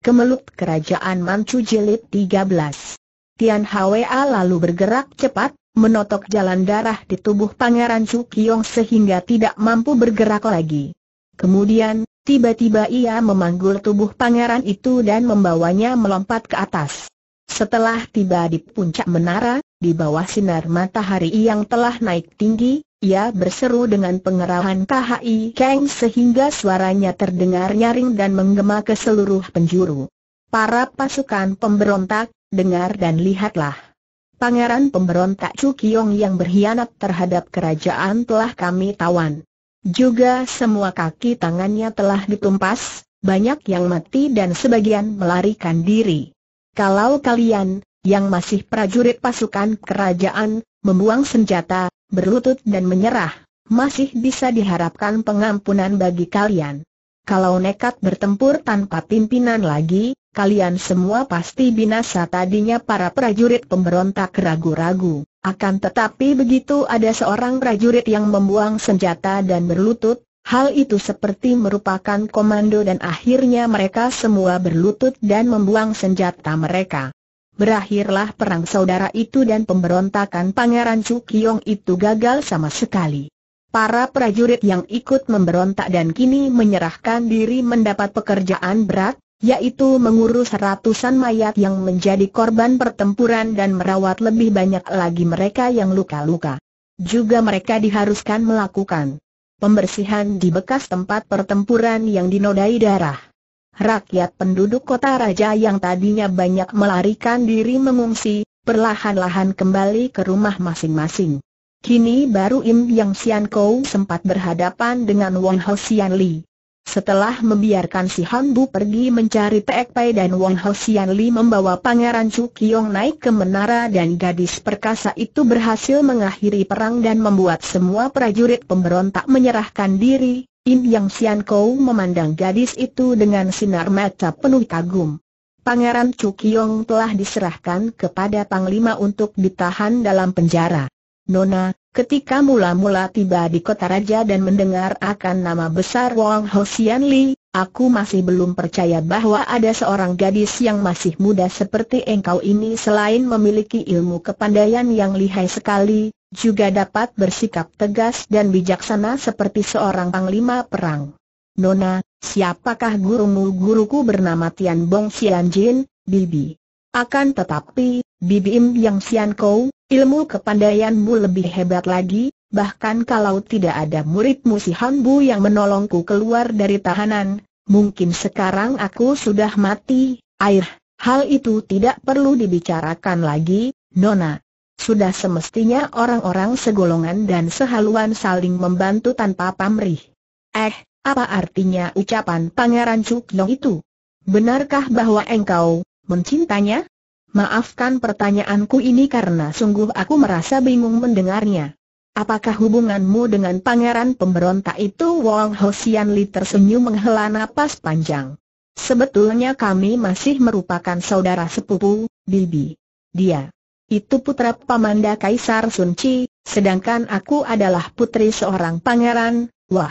Kemelut Kerajaan Manchu Jilid 13 Tian Hwa lalu bergerak cepat, menotok jalan darah di tubuh Pangeran Chu Kiong sehingga tidak mampu bergerak lagi. Kemudian, tiba-tiba ia memanggul tubuh pangeran itu dan membawanya melompat ke atas. Setelah tiba di puncak menara, di bawah sinar matahari yang telah naik tinggi, ia berseru dengan pengerahan KHI Kang sehingga suaranya terdengar nyaring dan menggema ke seluruh penjuru. Para pasukan pemberontak, dengar dan lihatlah. Pangeran pemberontak Chu Kiong yang berkhianat terhadap kerajaan telah kami tawan. Juga semua kaki tangannya telah ditumpas, banyak yang mati dan sebagian melarikan diri. Kalau kalian, yang masih prajurit pasukan kerajaan, membuang senjata, berlutut dan menyerah, masih bisa diharapkan pengampunan bagi kalian. Kalau nekat bertempur tanpa pimpinan lagi, kalian semua pasti binasa tadinya para prajurit pemberontak ragu-ragu. Akan tetapi begitu ada seorang prajurit yang membuang senjata dan berlutut, hal itu seperti merupakan komando dan akhirnya mereka semua berlutut dan membuang senjata mereka. Berakhirlah perang saudara itu dan pemberontakan Pangeran Cukyong itu gagal sama sekali. Para prajurit yang ikut memberontak dan kini menyerahkan diri mendapat pekerjaan berat, yaitu mengurus ratusan mayat yang menjadi korban pertempuran dan merawat lebih banyak lagi mereka yang luka-luka. Juga mereka diharuskan melakukan pembersihan di bekas tempat pertempuran yang dinodai darah. Rakyat penduduk kota raja yang tadinya banyak melarikan diri mengungsi, perlahan-lahan kembali ke rumah masing-masing. Kini baru Im Yang Sian Kou sempat berhadapan dengan Wong Ho Sian Li. Setelah membiarkan si Han Bu pergi mencari Teek Pai dan Wong Ho Sian Li membawa Pangeran Chu Kiong naik ke menara dan gadis perkasa itu berhasil mengakhiri perang dan membuat semua prajurit pemberontak menyerahkan diri, yang Sian Kou memandang gadis itu dengan sinar mata penuh kagum. Pangeran Chu Cukyong telah diserahkan kepada Panglima untuk ditahan dalam penjara. Nona, ketika mula-mula tiba di kota raja dan mendengar akan nama besar Wang Sian Li, aku masih belum percaya bahwa ada seorang gadis yang masih muda seperti engkau ini selain memiliki ilmu kepandaian yang lihai sekali, juga dapat bersikap tegas dan bijaksana seperti seorang panglima perang. Nona, siapakah gurumu? Guruku bernama Tian Bong Xian Jin, Bibi. Akan tetapi, Bibi Im Yang Xian Kou, ilmu kepandaianmu lebih hebat lagi, bahkan kalau tidak ada muridmu si Han Bu yang menolongku keluar dari tahanan, mungkin sekarang aku sudah mati, air. Hal itu tidak perlu dibicarakan lagi, Nona, sudah semestinya orang-orang segolongan dan sehaluan saling membantu tanpa pamrih. Eh, apa artinya ucapan Pangeran Cukno itu? Benarkah bahwa engkau mencintanya? Maafkan pertanyaanku ini karena sungguh aku merasa bingung mendengarnya. Apakah hubunganmu dengan pangeran pemberontak itu Wang Hosian Li tersenyum menghela napas panjang. Sebetulnya kami masih merupakan saudara sepupu, Bibi. Dia itu putra Pamanda Kaisar Sun Chi, sedangkan aku adalah putri seorang pangeran, wah.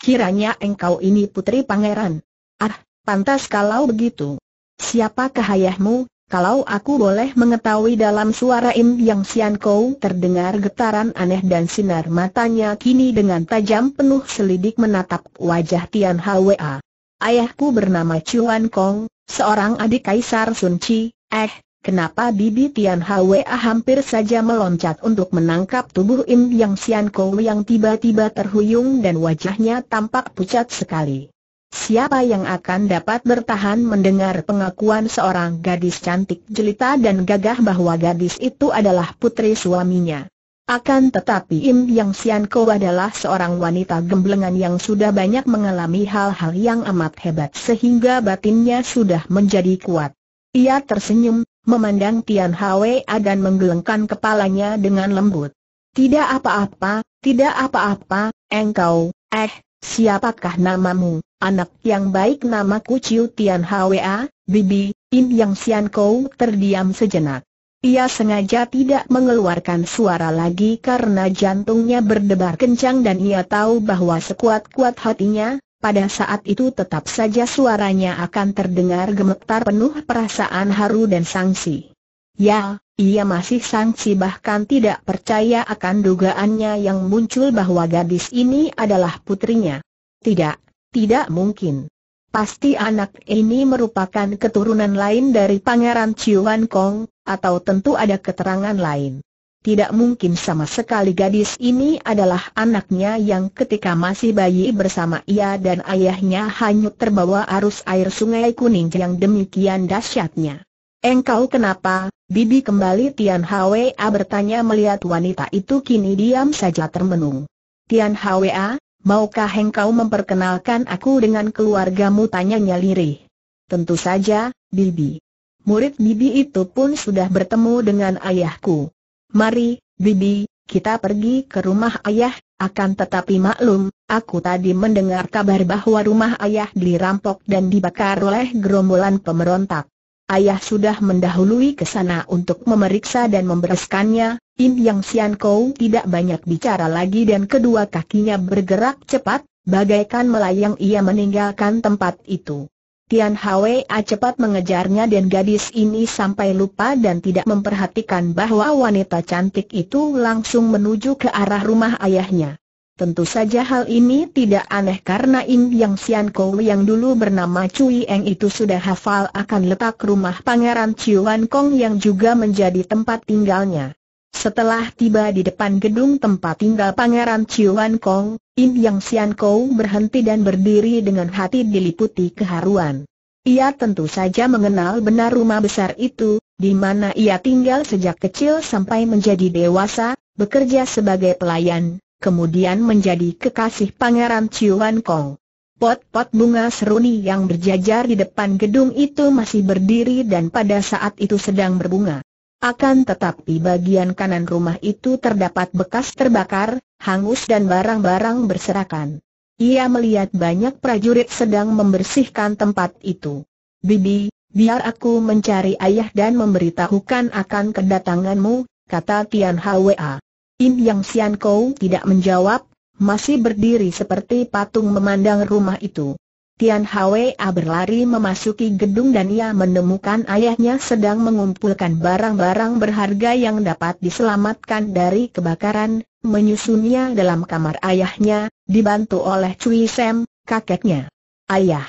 Kiranya engkau ini putri pangeran. Ah, pantas kalau begitu. Siapakah ayahmu, kalau aku boleh mengetahui dalam suara Im Yang Sian Kou terdengar getaran aneh dan sinar matanya kini dengan tajam penuh selidik menatap wajah Tian Hwa. Ayahku bernama Chuan Kong, seorang adik Kaisar Sun Chi, eh, Kenapa Bibi Tian Hwa hampir saja meloncat untuk menangkap tubuh Im Yang Sian Kou yang tiba-tiba terhuyung dan wajahnya tampak pucat sekali. Siapa yang akan dapat bertahan mendengar pengakuan seorang gadis cantik jelita dan gagah bahwa gadis itu adalah putri suaminya? Akan tetapi Im Yang Sian Kou adalah seorang wanita gemblengan yang sudah banyak mengalami hal-hal yang amat hebat sehingga batinnya sudah menjadi kuat. Ia tersenyum, memandang Tian Hwee dan menggelengkan kepalanya dengan lembut. Tidak apa-apa, tidak apa-apa, engkau, eh, siapakah namamu, anak yang baik namaku Ciu Tian Hwee, bibi, In Yang Sian Kou terdiam sejenak. Ia sengaja tidak mengeluarkan suara lagi karena jantungnya berdebar kencang dan ia tahu bahwa sekuat-kuat hatinya, pada saat itu tetap saja suaranya akan terdengar gemetar penuh perasaan haru dan sangsi. Ya, ia masih sangsi bahkan tidak percaya akan dugaannya yang muncul bahwa gadis ini adalah putrinya. Tidak, tidak mungkin. Pasti anak ini merupakan keturunan lain dari Pangeran Chiuan Kong, atau tentu ada keterangan lain. Tidak mungkin sama sekali gadis ini adalah anaknya yang ketika masih bayi bersama ia dan ayahnya hanyut terbawa arus air sungai kuning yang demikian dahsyatnya. Engkau kenapa? Bibi kembali Tian Hwa bertanya melihat wanita itu kini diam saja termenung. Tian Hwa, maukah engkau memperkenalkan aku dengan keluargamu? Tanyanya lirih. Tentu saja, Bibi. Murid Bibi itu pun sudah bertemu dengan ayahku. Mari, Bibi, kita pergi ke rumah ayah, akan tetapi maklum, aku tadi mendengar kabar bahwa rumah ayah dirampok dan dibakar oleh gerombolan pemberontak. Ayah sudah mendahului ke sana untuk memeriksa dan membereskannya, Im Yang Sian Kou tidak banyak bicara lagi dan kedua kakinya bergerak cepat, bagaikan melayang ia meninggalkan tempat itu. Tian Hwa cepat mengejarnya dan gadis ini sampai lupa dan tidak memperhatikan bahwa wanita cantik itu langsung menuju ke arah rumah ayahnya. Tentu saja hal ini tidak aneh karena Im Yang Sian Kou yang dulu bernama Cui Eng itu sudah hafal akan letak rumah Pangeran Chiuan Kong yang juga menjadi tempat tinggalnya. Setelah tiba di depan gedung tempat tinggal Pangeran Chiuan Kong, In Yang Sian Kou berhenti dan berdiri dengan hati diliputi keharuan. Ia tentu saja mengenal benar rumah besar itu, di mana ia tinggal sejak kecil sampai menjadi dewasa, bekerja sebagai pelayan, kemudian menjadi kekasih Pangeran Chuan Kong. Pot-pot bunga seruni yang berjajar di depan gedung itu masih berdiri dan pada saat itu sedang berbunga. Akan tetapi bagian kanan rumah itu terdapat bekas terbakar, hangus dan barang-barang berserakan. Ia melihat banyak prajurit sedang membersihkan tempat itu. Bibi, biar aku mencari ayah dan memberitahukan akan kedatanganmu, kata Tian Hwa. Im Yang Sian Kou tidak menjawab, masih berdiri seperti patung memandang rumah itu. Tian Hwa berlari memasuki gedung dan ia menemukan ayahnya sedang mengumpulkan barang-barang berharga yang dapat diselamatkan dari kebakaran, menyusunnya dalam kamar ayahnya, dibantu oleh Cui Sam, kakeknya. Ayah,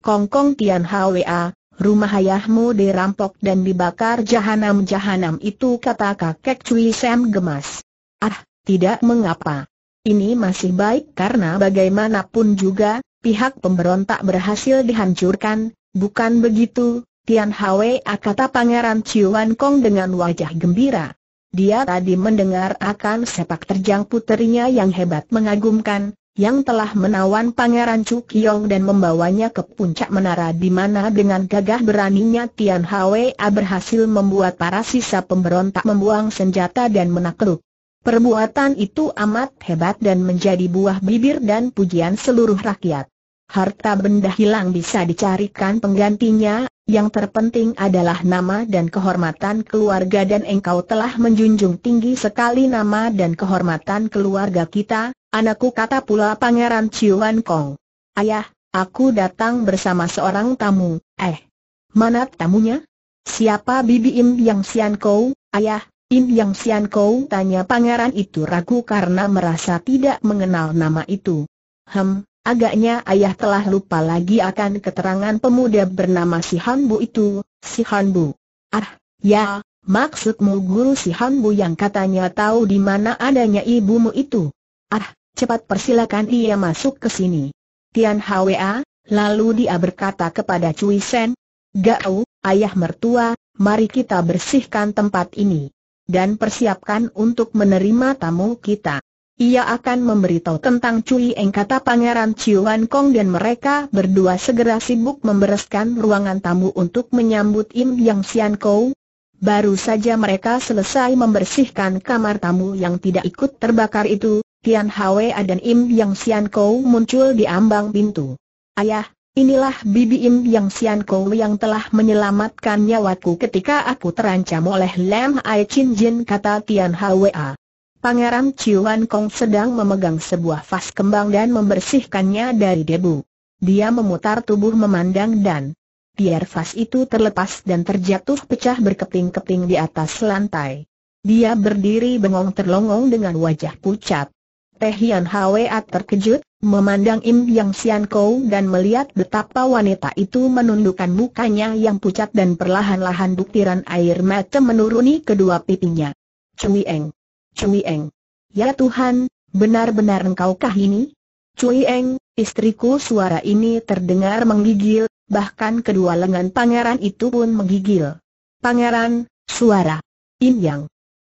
Kong Kong Tian Hwa, rumah ayahmu dirampok dan dibakar jahanam-jahanam itu kata kakek Cui Sam gemas. Ah, tidak mengapa. Ini masih baik karena bagaimanapun juga, pihak pemberontak berhasil dihancurkan, bukan begitu, Tian Hwe kata Pangeran Ciuan Kong dengan wajah gembira. Dia tadi mendengar akan sepak terjang puterinya yang hebat mengagumkan, yang telah menawan Pangeran Chu Kiong dan membawanya ke puncak menara di mana dengan gagah beraninya Tian Hwa berhasil membuat para sisa pemberontak membuang senjata dan menakluk. Perbuatan itu amat hebat dan menjadi buah bibir dan pujian seluruh rakyat. Harta benda hilang bisa dicarikan penggantinya, yang terpenting adalah nama dan kehormatan keluarga dan engkau telah menjunjung tinggi sekali nama dan kehormatan keluarga kita, anakku kata pula Pangeran Wan Kong. Ayah, aku datang bersama seorang tamu, eh. Mana tamunya? Siapa Bibi Im Yang Sian Kou, ayah, In Yang Sian Kou tanya pangeran itu ragu karena merasa tidak mengenal nama itu. Hem, agaknya ayah telah lupa lagi akan keterangan pemuda bernama Si Han Bu itu, Si Han Bu. Ah, ya, maksudmu guru Si Han Bu yang katanya tahu di mana adanya ibumu itu. Ah, cepat persilakan ia masuk ke sini. Tian Hwa, lalu dia berkata kepada Cui Sen, Gao, ayah mertua, mari kita bersihkan tempat ini dan persiapkan untuk menerima tamu kita. Ia akan memberitahu tentang Cui Eng kata Pangeran Wan Kong dan mereka berdua segera sibuk membereskan ruangan tamu untuk menyambut Im Yang Sian Kou. Baru saja mereka selesai membersihkan kamar tamu yang tidak ikut terbakar itu, Tian Hwa dan Im Yang Sian Kou muncul di ambang pintu. Ayah, Inilah Bibi Im yang Sian Kou yang telah menyelamatkan nyawaku ketika aku terancam oleh Lam Ai Chin Jin kata Tian Hwa. Pangeran Ciuan Kong sedang memegang sebuah vas kembang dan membersihkannya dari debu. Dia memutar tubuh memandang dan biar vas itu terlepas dan terjatuh pecah berkeping-keping di atas lantai. Dia berdiri bengong terlongong dengan wajah pucat. Teh Hian Hwa terkejut, memandang Im Yang Sian Kou dan melihat betapa wanita itu menundukkan mukanya yang pucat dan perlahan-lahan buktiran air mata menuruni kedua pipinya. Cui Eng! Cui Eng! Ya Tuhan, benar-benar engkaukah ini? Cui Eng, istriku suara ini terdengar menggigil, bahkan kedua lengan pangeran itu pun menggigil. Pangeran, suara, Im Yang,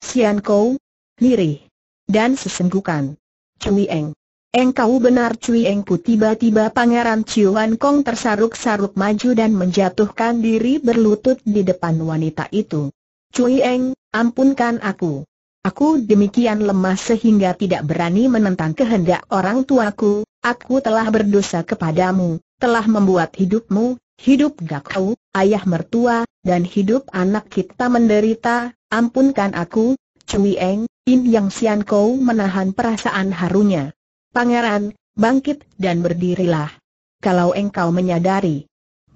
Sian Kou, lirih, dan sesenggukan. Cui Eng. Engkau benar Cui Engku tiba-tiba Pangeran Ciuan Kong tersaruk-saruk maju dan menjatuhkan diri berlutut di depan wanita itu. Cui Eng, ampunkan aku. Aku demikian lemah sehingga tidak berani menentang kehendak orang tuaku, aku telah berdosa kepadamu, telah membuat hidupmu, hidup Gakau, ayah mertua, dan hidup anak kita menderita, ampunkan aku, Cui Eng, In Yang Sian Kau menahan perasaan harunya. Pangeran, bangkit dan berdirilah. Kalau engkau menyadari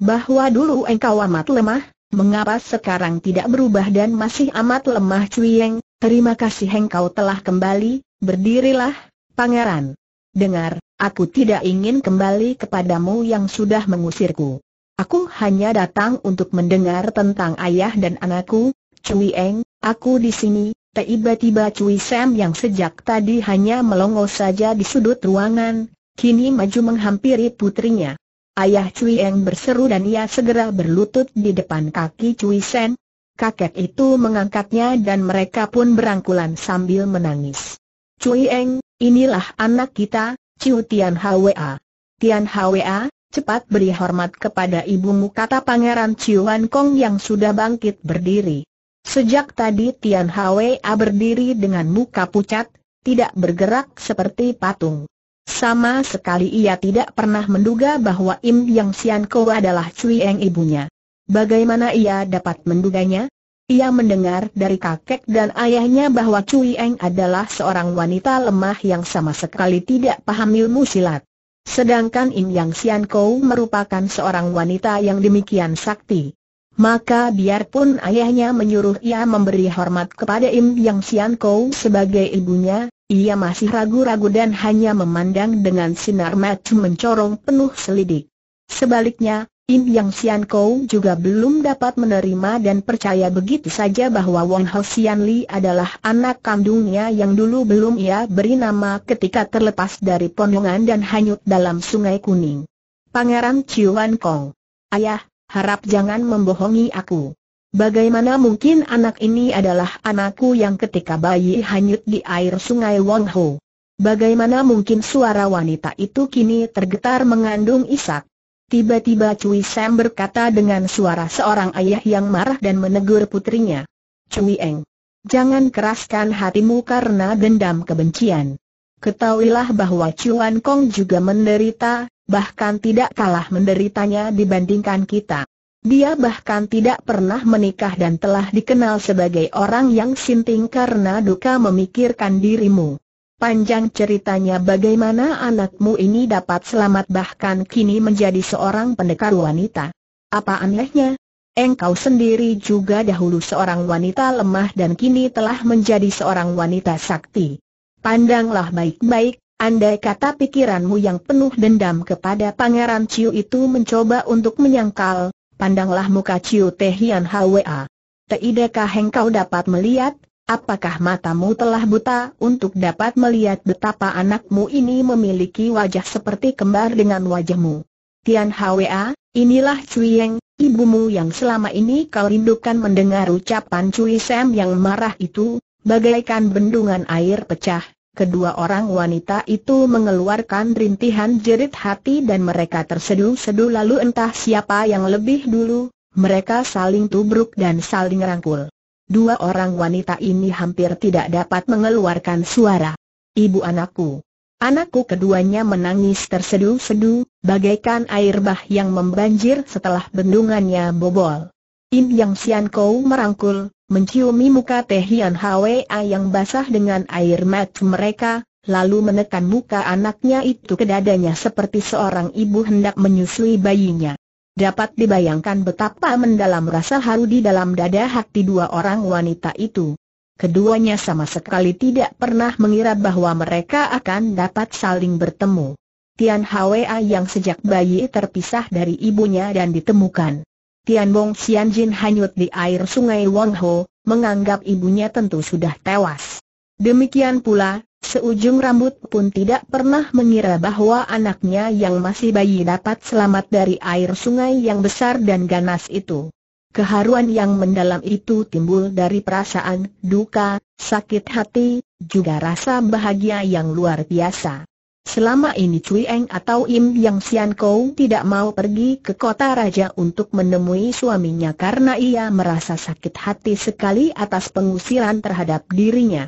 bahwa dulu engkau amat lemah, mengapa sekarang tidak berubah dan masih amat lemah Cui Eng, terima kasih engkau telah kembali, berdirilah, pangeran. Dengar, aku tidak ingin kembali kepadamu yang sudah mengusirku. Aku hanya datang untuk mendengar tentang ayah dan anakku, Cui Eng, aku di sini, Tiba-tiba Cui Sam yang sejak tadi hanya melongo saja di sudut ruangan, kini maju menghampiri putrinya. Ayah Cui Eng berseru dan ia segera berlutut di depan kaki Cui Sam. Kakek itu mengangkatnya dan mereka pun berangkulan sambil menangis. Cui Eng, inilah anak kita, Ciu Tian Hwa. Tian Hwa, cepat beri hormat kepada ibumu kata Pangeran Ciuan Kong yang sudah bangkit berdiri. Sejak tadi Tian Hwa berdiri dengan muka pucat, tidak bergerak seperti patung. Sama sekali ia tidak pernah menduga bahwa Im Yang Sian Ko adalah Cui Eng ibunya. Bagaimana ia dapat menduganya? Ia mendengar dari kakek dan ayahnya bahwa Cui Eng adalah seorang wanita lemah yang sama sekali tidak paham ilmu silat. Sedangkan Im Yang Sian Ko merupakan seorang wanita yang demikian sakti maka biarpun ayahnya menyuruh ia memberi hormat kepada Im Yang Sian Kou sebagai ibunya, ia masih ragu-ragu dan hanya memandang dengan sinar mata mencorong penuh selidik. Sebaliknya, Im Yang Sian Kou juga belum dapat menerima dan percaya begitu saja bahwa Wong Ho Sian Li adalah anak kandungnya yang dulu belum ia beri nama ketika terlepas dari ponongan dan hanyut dalam sungai kuning. Pangeran Wan Kong Ayah, harap jangan membohongi aku. Bagaimana mungkin anak ini adalah anakku yang ketika bayi hanyut di air sungai Wong Ho? Bagaimana mungkin suara wanita itu kini tergetar mengandung isak? Tiba-tiba Cui Sam berkata dengan suara seorang ayah yang marah dan menegur putrinya. Cui Eng, jangan keraskan hatimu karena dendam kebencian. Ketahuilah bahwa Cuan Kong juga menderita, bahkan tidak kalah menderitanya dibandingkan kita. Dia bahkan tidak pernah menikah dan telah dikenal sebagai orang yang sinting karena duka memikirkan dirimu. Panjang ceritanya bagaimana anakmu ini dapat selamat bahkan kini menjadi seorang pendekar wanita. Apa anehnya? Engkau sendiri juga dahulu seorang wanita lemah dan kini telah menjadi seorang wanita sakti. Pandanglah baik-baik, Andai kata pikiranmu yang penuh dendam kepada Pangeran Ciu itu mencoba untuk menyangkal, pandanglah muka Ciu Teh Hian Hwa. Tidakkah engkau dapat melihat, apakah matamu telah buta untuk dapat melihat betapa anakmu ini memiliki wajah seperti kembar dengan wajahmu? Tian Hwa, inilah Cui Yang, ibumu yang selama ini kau rindukan mendengar ucapan Cui Sam yang marah itu, bagaikan bendungan air pecah, kedua orang wanita itu mengeluarkan rintihan jerit hati dan mereka terseduh sedu lalu entah siapa yang lebih dulu, mereka saling tubruk dan saling rangkul. Dua orang wanita ini hampir tidak dapat mengeluarkan suara. Ibu anakku. Anakku keduanya menangis terseduh sedu bagaikan air bah yang membanjir setelah bendungannya bobol. Im Yang Sian Kou merangkul, menciumi muka Teh Hian Hwa yang basah dengan air mata mereka, lalu menekan muka anaknya itu ke dadanya seperti seorang ibu hendak menyusui bayinya. Dapat dibayangkan betapa mendalam rasa haru di dalam dada hati dua orang wanita itu. Keduanya sama sekali tidak pernah mengira bahwa mereka akan dapat saling bertemu. Tian Hwa yang sejak bayi terpisah dari ibunya dan ditemukan Tian Bong Xian Jin hanyut di air sungai Wong Ho, menganggap ibunya tentu sudah tewas. Demikian pula, seujung rambut pun tidak pernah mengira bahwa anaknya yang masih bayi dapat selamat dari air sungai yang besar dan ganas itu. Keharuan yang mendalam itu timbul dari perasaan duka, sakit hati, juga rasa bahagia yang luar biasa. Selama ini Cui Eng atau Im Yang Sian Kou tidak mau pergi ke kota raja untuk menemui suaminya karena ia merasa sakit hati sekali atas pengusiran terhadap dirinya.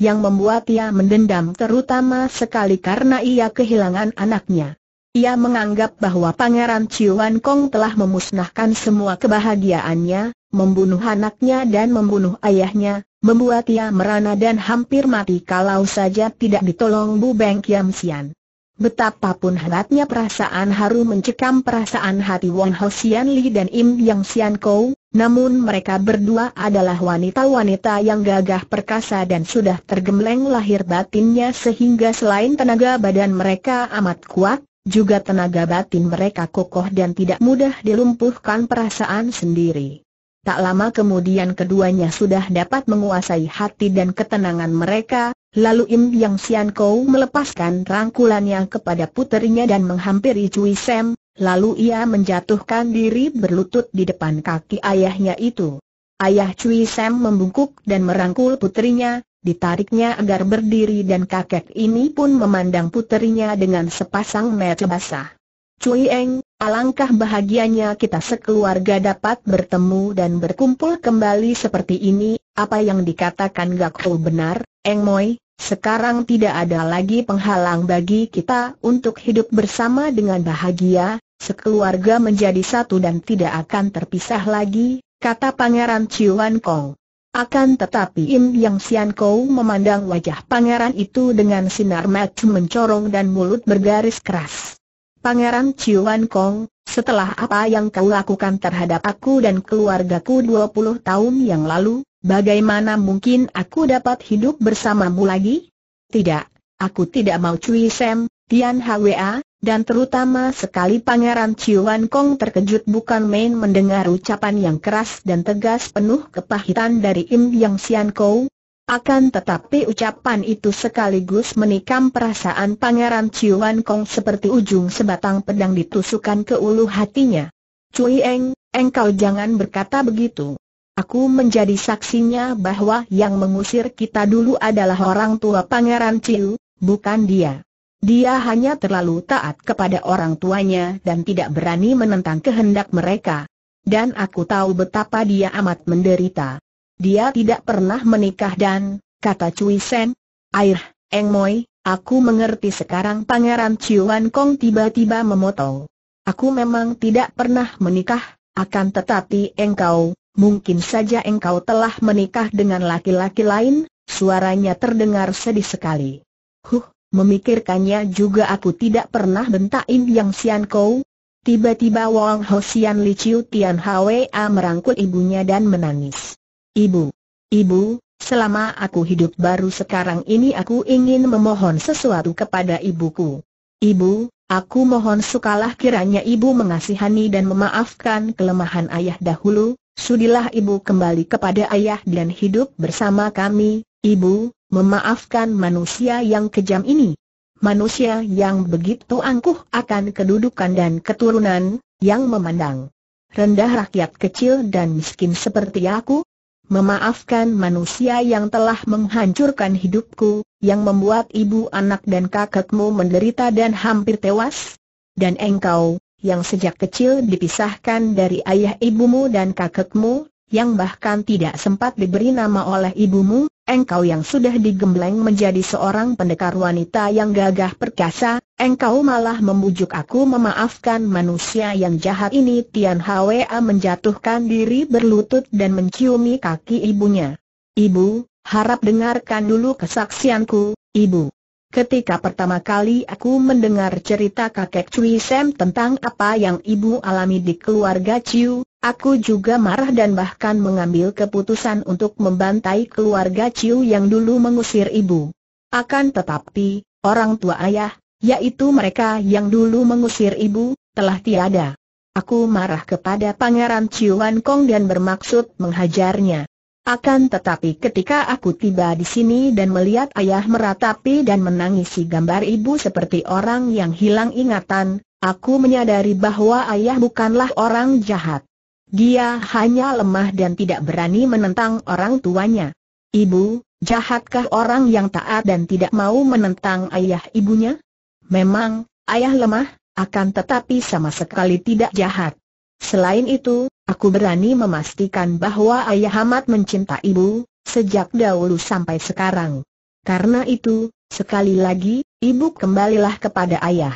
Yang membuat ia mendendam terutama sekali karena ia kehilangan anaknya. Ia menganggap bahwa Pangeran Ciuan Kong telah memusnahkan semua kebahagiaannya, membunuh anaknya dan membunuh ayahnya, Membuat ia merana dan hampir mati kalau saja tidak ditolong Bu Beng Kiam Sian. Betapapun hangatnya perasaan haru mencekam perasaan hati Wong Ho Sian Li dan Im Yang Sian Kou, namun mereka berdua adalah wanita-wanita yang gagah perkasa dan sudah tergembleng lahir batinnya sehingga selain tenaga badan mereka amat kuat, juga tenaga batin mereka kokoh dan tidak mudah dilumpuhkan perasaan sendiri. Tak lama kemudian keduanya sudah dapat menguasai hati dan ketenangan mereka, lalu Im Yang Sian Kou melepaskan rangkulannya kepada puterinya dan menghampiri Cui Sam, lalu ia menjatuhkan diri berlutut di depan kaki ayahnya itu. Ayah Cui Sam membungkuk dan merangkul puterinya, ditariknya agar berdiri dan kakek ini pun memandang puterinya dengan sepasang mata basah. Cui Eng, Alangkah bahagianya kita sekeluarga dapat bertemu dan berkumpul kembali seperti ini, apa yang dikatakan Gak Ho benar, Eng Moi, sekarang tidak ada lagi penghalang bagi kita untuk hidup bersama dengan bahagia, sekeluarga menjadi satu dan tidak akan terpisah lagi, kata Pangeran Chiuan Kong. Akan tetapi Im Yang Sian Kau memandang wajah pangeran itu dengan sinar mata mencorong dan mulut bergaris keras. Pangeran Chuan Kong, setelah apa yang kau lakukan terhadap aku dan keluargaku 20 tahun yang lalu, bagaimana mungkin aku dapat hidup bersamamu lagi? Tidak, aku tidak mau Cui Sam, Tian Hwa, dan terutama sekali Pangeran Chuan Kong terkejut bukan main mendengar ucapan yang keras dan tegas penuh kepahitan dari Im Yang Sian Kou, akan tetapi ucapan itu sekaligus menikam perasaan Pangeran Wan Kong seperti ujung sebatang pedang ditusukkan ke ulu hatinya. Cui Eng, engkau jangan berkata begitu. Aku menjadi saksinya bahwa yang mengusir kita dulu adalah orang tua Pangeran Ciu, bukan dia. Dia hanya terlalu taat kepada orang tuanya dan tidak berani menentang kehendak mereka. Dan aku tahu betapa dia amat menderita. Dia tidak pernah menikah dan, kata Cui Sen, Air, Eng Moi, aku mengerti sekarang Pangeran Ciuan Kong tiba-tiba memotong. Aku memang tidak pernah menikah, akan tetapi engkau, mungkin saja engkau telah menikah dengan laki-laki lain, suaranya terdengar sedih sekali. Huh, memikirkannya juga aku tidak pernah bentakin Yang Sian Kou. Tiba-tiba Wang Sian Li Chiu Tian Hwa merangkul ibunya dan menangis. Ibu, ibu, selama aku hidup baru sekarang ini aku ingin memohon sesuatu kepada ibuku. Ibu, aku mohon sukalah kiranya ibu mengasihani dan memaafkan kelemahan ayah dahulu, sudilah ibu kembali kepada ayah dan hidup bersama kami, ibu, memaafkan manusia yang kejam ini. Manusia yang begitu angkuh akan kedudukan dan keturunan, yang memandang rendah rakyat kecil dan miskin seperti aku, memaafkan manusia yang telah menghancurkan hidupku, yang membuat ibu anak dan kakakmu menderita dan hampir tewas? Dan engkau, yang sejak kecil dipisahkan dari ayah ibumu dan kakakmu? yang bahkan tidak sempat diberi nama oleh ibumu, engkau yang sudah digembleng menjadi seorang pendekar wanita yang gagah perkasa, engkau malah membujuk aku memaafkan manusia yang jahat ini Tian Hwa menjatuhkan diri berlutut dan menciumi kaki ibunya. Ibu, harap dengarkan dulu kesaksianku, ibu. Ketika pertama kali aku mendengar cerita kakek Cui Sam tentang apa yang ibu alami di keluarga Chiu, aku juga marah dan bahkan mengambil keputusan untuk membantai keluarga Chiu yang dulu mengusir ibu. Akan tetapi, orang tua ayah, yaitu mereka yang dulu mengusir ibu, telah tiada. Aku marah kepada Pangeran Chiu Wan Kong dan bermaksud menghajarnya. Akan tetapi ketika aku tiba di sini dan melihat ayah meratapi dan menangisi gambar ibu seperti orang yang hilang ingatan, aku menyadari bahwa ayah bukanlah orang jahat. Dia hanya lemah dan tidak berani menentang orang tuanya. Ibu, jahatkah orang yang taat dan tidak mau menentang ayah ibunya? Memang, ayah lemah, akan tetapi sama sekali tidak jahat. Selain itu, aku berani memastikan bahwa ayah amat mencinta ibu, sejak dahulu sampai sekarang. Karena itu, sekali lagi, ibu kembalilah kepada ayah.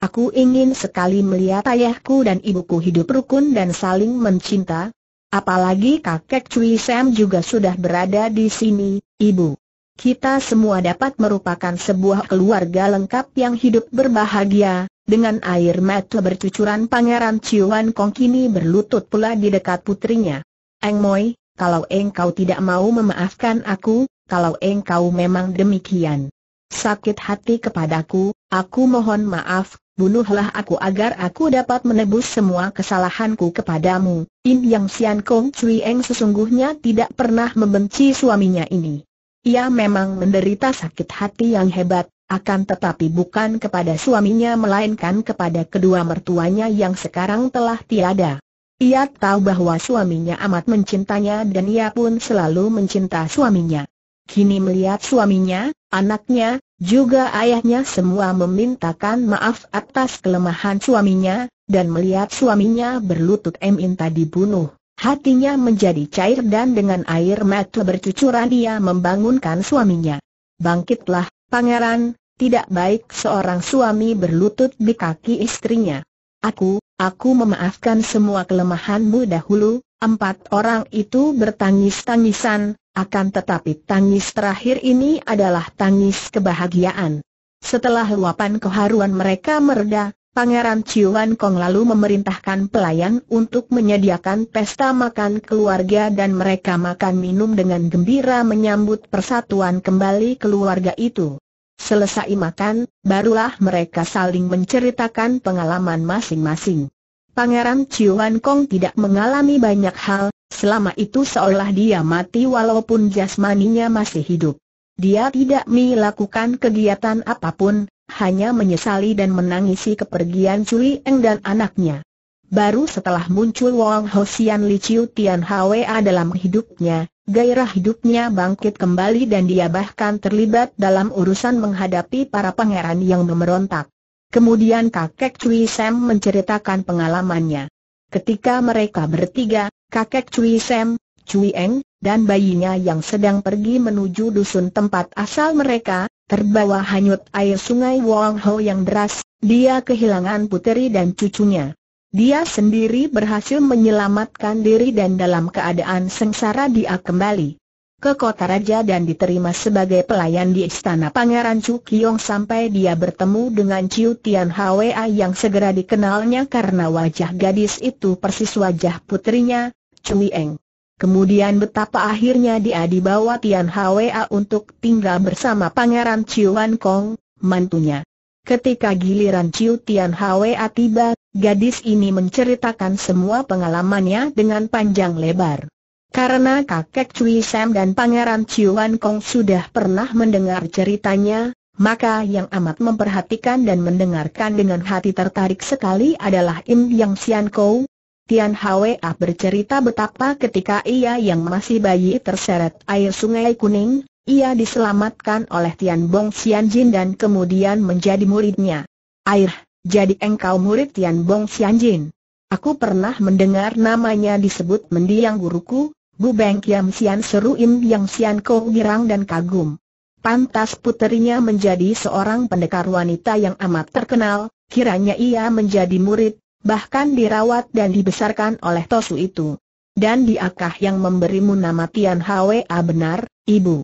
Aku ingin sekali melihat ayahku dan ibuku hidup rukun dan saling mencinta. Apalagi kakek Cui Sam juga sudah berada di sini, ibu. Kita semua dapat merupakan sebuah keluarga lengkap yang hidup berbahagia, dengan air mata bercucuran Pangeran Ciuan Kong kini berlutut pula di dekat putrinya. Eng Moi, kalau engkau tidak mau memaafkan aku, kalau engkau memang demikian. Sakit hati kepadaku, aku mohon maaf, bunuhlah aku agar aku dapat menebus semua kesalahanku kepadamu. In Yang Xian Kong Cui Eng sesungguhnya tidak pernah membenci suaminya ini. Ia memang menderita sakit hati yang hebat, akan tetapi bukan kepada suaminya melainkan kepada kedua mertuanya yang sekarang telah tiada. Ia tahu bahwa suaminya amat mencintanya dan ia pun selalu mencinta suaminya. Kini melihat suaminya, anaknya, juga ayahnya semua memintakan maaf atas kelemahan suaminya, dan melihat suaminya berlutut minta dibunuh. Hatinya menjadi cair dan dengan air mata bercucuran ia membangunkan suaminya. Bangkitlah, pangeran, tidak baik seorang suami berlutut di kaki istrinya. Aku, aku memaafkan semua kelemahanmu dahulu. Empat orang itu bertangis-tangisan, akan tetapi tangis terakhir ini adalah tangis kebahagiaan. Setelah luapan keharuan mereka mereda, Pangeran Ciuan Kong lalu memerintahkan pelayan untuk menyediakan pesta makan keluarga dan mereka makan minum dengan gembira menyambut persatuan kembali keluarga itu. Selesai makan, barulah mereka saling menceritakan pengalaman masing-masing. Pangeran Chiuan Kong tidak mengalami banyak hal, selama itu seolah dia mati walaupun jasmaninya masih hidup. Dia tidak melakukan kegiatan apapun, hanya menyesali dan menangisi kepergian Cui Eng dan anaknya. Baru setelah muncul Wang Hosian Li Chiu Tian Hwa dalam hidupnya, gairah hidupnya bangkit kembali dan dia bahkan terlibat dalam urusan menghadapi para pangeran yang memerontak. Kemudian kakek Cui Sam menceritakan pengalamannya. Ketika mereka bertiga, kakek Cui Sam, Cui Eng, dan bayinya yang sedang pergi menuju dusun tempat asal mereka, terbawa hanyut air sungai Wang Ho yang deras, dia kehilangan puteri dan cucunya. Dia sendiri berhasil menyelamatkan diri dan dalam keadaan sengsara dia kembali ke kota raja dan diterima sebagai pelayan di istana Pangeran Cukyong sampai dia bertemu dengan Ciu Tian Hwa yang segera dikenalnya karena wajah gadis itu persis wajah putrinya, Cui Eng. Kemudian betapa akhirnya dia dibawa Tian Hwa untuk tinggal bersama Pangeran Wan Kong, mantunya. Ketika giliran Ciu Tian Hwa tiba, gadis ini menceritakan semua pengalamannya dengan panjang lebar. Karena kakek Cui Sam dan pangeran Wan Kong sudah pernah mendengar ceritanya, maka yang amat memperhatikan dan mendengarkan dengan hati tertarik sekali adalah Im Yang Sian Kou. Tian Hwa bercerita betapa ketika ia yang masih bayi terseret air sungai kuning, ia diselamatkan oleh Tian Bong Jin dan kemudian menjadi muridnya. Air, jadi engkau murid Tian Bong Jin. Aku pernah mendengar namanya disebut mendiang guruku, Bu Beng Kiam Xian Seru Im Yang Sian Ko girang dan kagum. Pantas puterinya menjadi seorang pendekar wanita yang amat terkenal, kiranya ia menjadi murid, bahkan dirawat dan dibesarkan oleh Tosu itu. Dan diakah yang memberimu nama Tian Hwa ah, benar, ibu?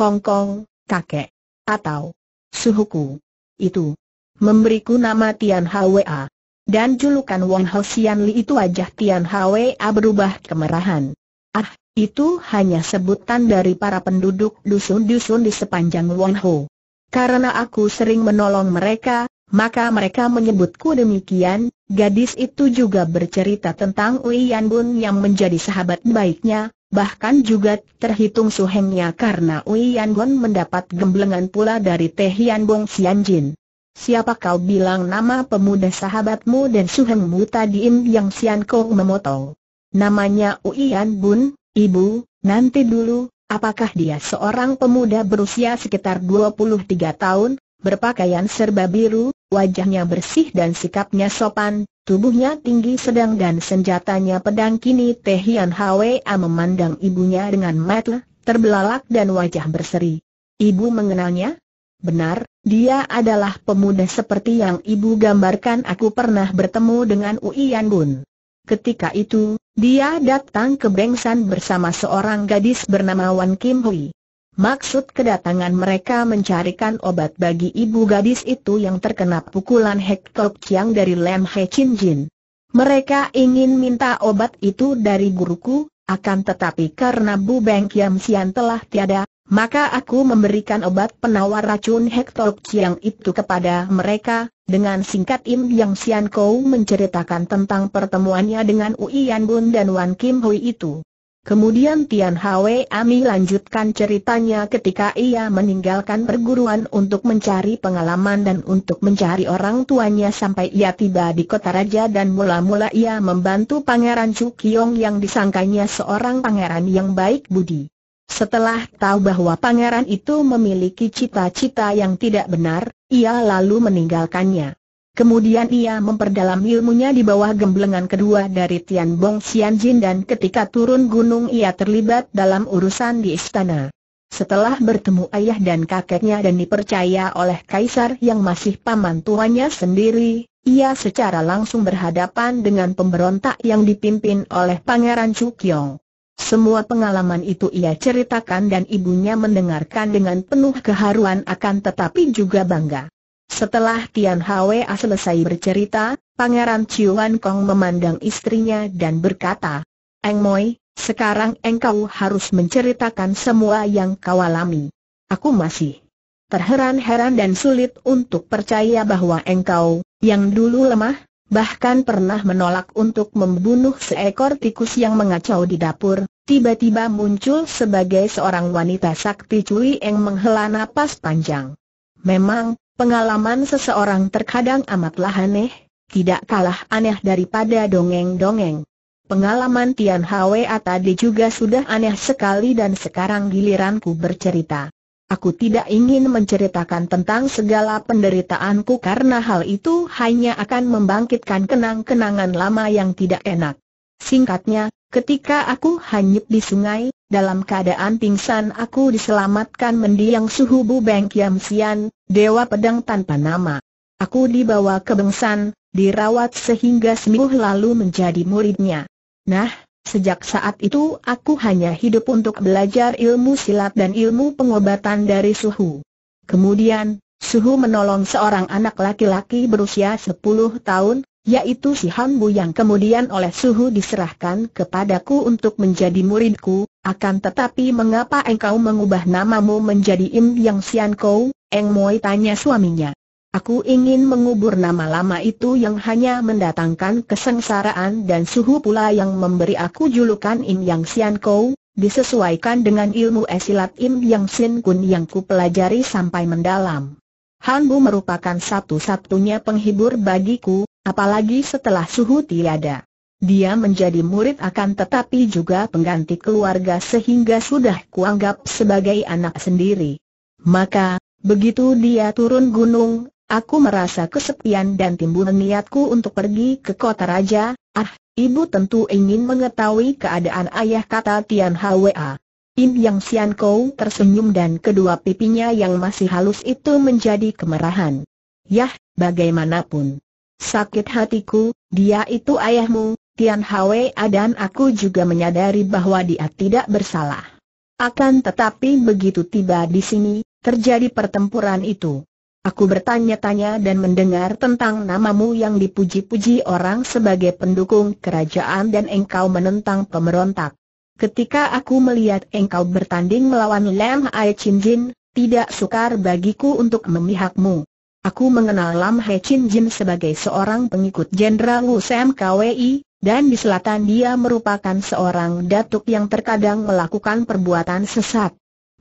Kongkong, kakek, atau suhuku. Itu memberiku nama Tian Hwa. Dan julukan Wong Xian Li itu wajah Tian Hwa berubah kemerahan. Ah, itu hanya sebutan dari para penduduk dusun-dusun di sepanjang Wong Ho. Karena aku sering menolong mereka, maka mereka menyebutku demikian, gadis itu juga bercerita tentang Yan Bun yang menjadi sahabat baiknya, Bahkan juga terhitung suhengnya karena Ui Yan mendapat gemblengan pula dari Teh Yan Bong Sian Siapa kau bilang nama pemuda sahabatmu dan suhengmu tadi Yang Sian Kong memotong? Namanya Ui Yan Bun, Ibu, nanti dulu, apakah dia seorang pemuda berusia sekitar 23 tahun, berpakaian serba biru, wajahnya bersih dan sikapnya sopan, Tubuhnya tinggi sedang dan senjatanya pedang kini Tehian Hian Hwa memandang ibunya dengan mata terbelalak dan wajah berseri. Ibu mengenalnya? Benar, dia adalah pemuda seperti yang ibu gambarkan aku pernah bertemu dengan Uian Bun. Ketika itu, dia datang ke Bengsan bersama seorang gadis bernama Wan Kim Hui. Maksud kedatangan mereka mencarikan obat bagi ibu gadis itu yang terkena pukulan Hek Tok Chiang dari Lem He Chin Jin. Mereka ingin minta obat itu dari guruku, akan tetapi karena Bu Beng Kiam Sian telah tiada, maka aku memberikan obat penawar racun Hek Tok Chiang itu kepada mereka, dengan singkat Im Yang Sian Kou menceritakan tentang pertemuannya dengan Uian Bun dan Wan Kim Hui itu. Kemudian Tian Hwe Ami lanjutkan ceritanya ketika ia meninggalkan perguruan untuk mencari pengalaman dan untuk mencari orang tuanya sampai ia tiba di kota raja dan mula-mula ia membantu Pangeran Chu Kiong yang disangkanya seorang pangeran yang baik budi. Setelah tahu bahwa pangeran itu memiliki cita-cita yang tidak benar, ia lalu meninggalkannya. Kemudian ia memperdalam ilmunya di bawah gemblengan kedua dari Tian Bong Xian Jin, dan ketika turun gunung ia terlibat dalam urusan di istana. Setelah bertemu ayah dan kakeknya dan dipercaya oleh kaisar yang masih paman tuanya sendiri, ia secara langsung berhadapan dengan pemberontak yang dipimpin oleh Pangeran Chu Kyong. Semua pengalaman itu ia ceritakan dan ibunya mendengarkan dengan penuh keharuan akan tetapi juga bangga. Setelah Tian Hwa selesai bercerita, Pangeran Chuan Kong memandang istrinya dan berkata, Eng Moi, sekarang engkau harus menceritakan semua yang kau alami. Aku masih terheran-heran dan sulit untuk percaya bahwa engkau, yang dulu lemah, bahkan pernah menolak untuk membunuh seekor tikus yang mengacau di dapur, tiba-tiba muncul sebagai seorang wanita sakti Cui yang menghela napas panjang. Memang, Pengalaman seseorang terkadang amatlah aneh, tidak kalah aneh daripada dongeng-dongeng. Pengalaman Tian Hwa tadi juga sudah aneh sekali dan sekarang giliranku bercerita. Aku tidak ingin menceritakan tentang segala penderitaanku karena hal itu hanya akan membangkitkan kenang-kenangan lama yang tidak enak. Singkatnya, ketika aku hanyut di sungai, dalam keadaan pingsan aku diselamatkan mendiang suhu Bu Beng Kiam Sian, Dewa Pedang tanpa nama. Aku dibawa ke Bengsan, dirawat sehingga sembuh lalu menjadi muridnya. Nah, sejak saat itu aku hanya hidup untuk belajar ilmu silat dan ilmu pengobatan dari suhu. Kemudian, suhu menolong seorang anak laki-laki berusia 10 tahun, yaitu si Hanbu yang kemudian oleh suhu diserahkan kepadaku untuk menjadi muridku, akan tetapi mengapa engkau mengubah namamu menjadi Im Yang Sian Kou? Eng Moi tanya suaminya. Aku ingin mengubur nama lama itu yang hanya mendatangkan kesengsaraan dan suhu pula yang memberi aku julukan Im Yang Sian Kou, disesuaikan dengan ilmu esilat Im Yang Sin Kun yang ku pelajari sampai mendalam. hanbu merupakan satu-satunya penghibur bagiku, Apalagi setelah suhu tiada. Dia menjadi murid akan tetapi juga pengganti keluarga sehingga sudah kuanggap sebagai anak sendiri. Maka, begitu dia turun gunung, aku merasa kesepian dan timbul niatku untuk pergi ke kota raja, ah, ibu tentu ingin mengetahui keadaan ayah kata Tian Hwa. Im Yang Sian Kou tersenyum dan kedua pipinya yang masih halus itu menjadi kemerahan. Yah, bagaimanapun. Sakit hatiku, dia itu ayahmu, Tian Hwa dan aku juga menyadari bahwa dia tidak bersalah. Akan tetapi begitu tiba di sini, terjadi pertempuran itu. Aku bertanya-tanya dan mendengar tentang namamu yang dipuji-puji orang sebagai pendukung kerajaan dan engkau menentang pemberontak. Ketika aku melihat engkau bertanding melawan Lam Ai Chin Jin, tidak sukar bagiku untuk memihakmu. Aku mengenal Lam He Chin Jin sebagai seorang pengikut Jenderal Wu Sam KWI, dan di selatan dia merupakan seorang datuk yang terkadang melakukan perbuatan sesat.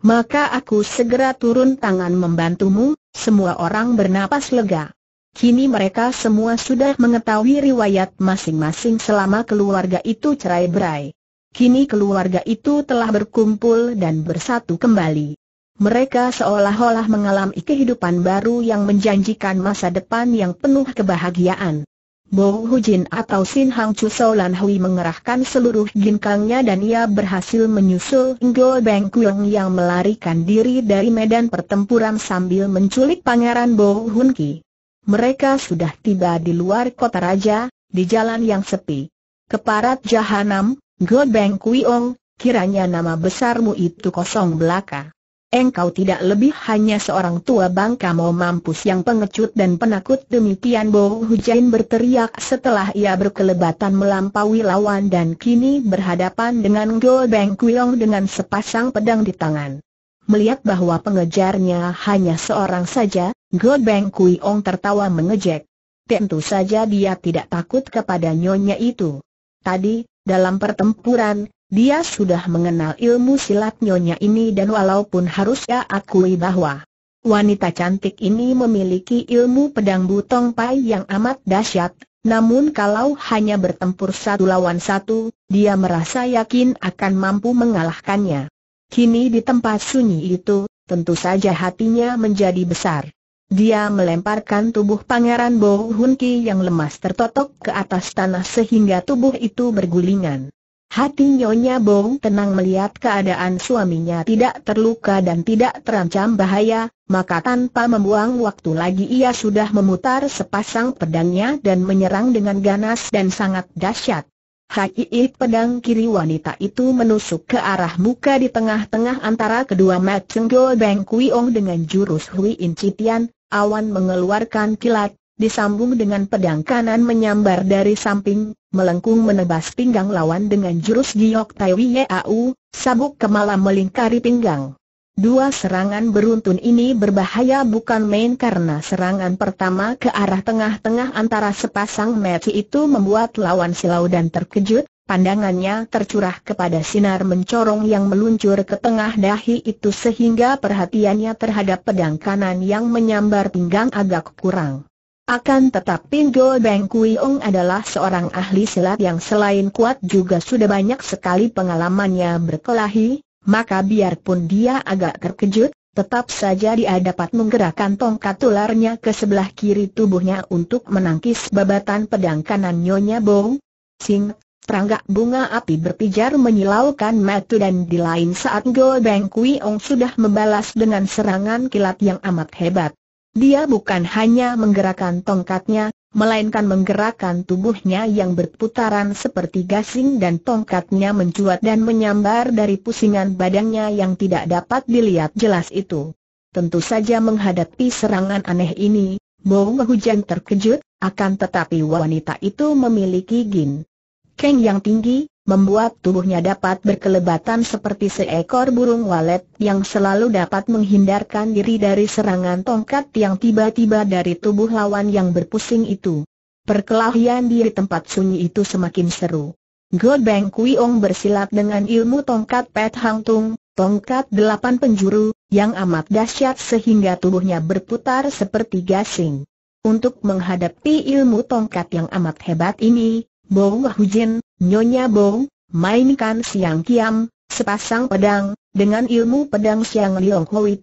Maka aku segera turun tangan membantumu, semua orang bernapas lega. Kini mereka semua sudah mengetahui riwayat masing-masing selama keluarga itu cerai-berai. Kini keluarga itu telah berkumpul dan bersatu kembali. Mereka seolah-olah mengalami kehidupan baru yang menjanjikan masa depan yang penuh kebahagiaan. Bo Hujin atau Sin Hang Chu Solan Hui mengerahkan seluruh ginkangnya dan ia berhasil menyusul Ngo Beng Kuang yang melarikan diri dari medan pertempuran sambil menculik Pangeran Bo Hun Ki. Mereka sudah tiba di luar kota raja, di jalan yang sepi. Keparat Jahanam, Ngo Beng Kuang, kiranya nama besarmu itu kosong belaka. Engkau tidak lebih hanya seorang tua bangka mau mampus yang pengecut dan penakut demikian Bo Hujain berteriak setelah ia berkelebatan melampaui lawan dan kini berhadapan dengan Go Beng Kuyong dengan sepasang pedang di tangan. Melihat bahwa pengejarnya hanya seorang saja, Go Beng Kuyong tertawa mengejek. Tentu saja dia tidak takut kepada nyonya itu. Tadi, dalam pertempuran, dia sudah mengenal ilmu silat nyonya ini dan walaupun harus ia akui bahwa wanita cantik ini memiliki ilmu pedang butong pai yang amat dahsyat, namun kalau hanya bertempur satu lawan satu, dia merasa yakin akan mampu mengalahkannya. Kini di tempat sunyi itu, tentu saja hatinya menjadi besar. Dia melemparkan tubuh Pangeran Bo Hun yang lemas tertotok ke atas tanah sehingga tubuh itu bergulingan. Hati Nyonya Bong tenang melihat keadaan suaminya tidak terluka dan tidak terancam bahaya, maka tanpa membuang waktu lagi ia sudah memutar sepasang pedangnya dan menyerang dengan ganas dan sangat dahsyat. Hakiki pedang kiri wanita itu menusuk ke arah muka di tengah-tengah antara kedua mat Cenggol Beng Kuiong dengan jurus Hui In Citian, awan mengeluarkan kilat, disambung dengan pedang kanan menyambar dari samping, melengkung menebas pinggang lawan dengan jurus Giok taiwi au sabuk kemala melingkari pinggang. Dua serangan beruntun ini berbahaya bukan main karena serangan pertama ke arah tengah-tengah antara sepasang mati itu membuat lawan silau dan terkejut, pandangannya tercurah kepada sinar mencorong yang meluncur ke tengah dahi itu sehingga perhatiannya terhadap pedang kanan yang menyambar pinggang agak kurang. Akan tetapi Pinggo Beng Kui Ong adalah seorang ahli silat yang selain kuat juga sudah banyak sekali pengalamannya berkelahi, maka biarpun dia agak terkejut, tetap saja dia dapat menggerakkan tongkat tularnya ke sebelah kiri tubuhnya untuk menangkis babatan pedang kanan Nyonya Bong. Sing, teranggak bunga api berpijar menyilaukan metu dan di lain saat Go Beng Kui Ong sudah membalas dengan serangan kilat yang amat hebat. Dia bukan hanya menggerakkan tongkatnya, melainkan menggerakkan tubuhnya yang berputaran seperti gasing dan tongkatnya mencuat dan menyambar dari pusingan badannya yang tidak dapat dilihat jelas itu. Tentu saja menghadapi serangan aneh ini, Bong Hujan terkejut, akan tetapi wanita itu memiliki gin. Keng yang tinggi, membuat tubuhnya dapat berkelebatan seperti seekor burung walet yang selalu dapat menghindarkan diri dari serangan tongkat yang tiba-tiba dari tubuh lawan yang berpusing itu. Perkelahian di tempat sunyi itu semakin seru. God Bang Ong bersilat dengan ilmu tongkat Pet Hang Tung, tongkat delapan penjuru, yang amat dahsyat sehingga tubuhnya berputar seperti gasing. Untuk menghadapi ilmu tongkat yang amat hebat ini, Bo Jin. Nyonya Bong, mainkan siang kiam, sepasang pedang, dengan ilmu pedang siang Liong Hui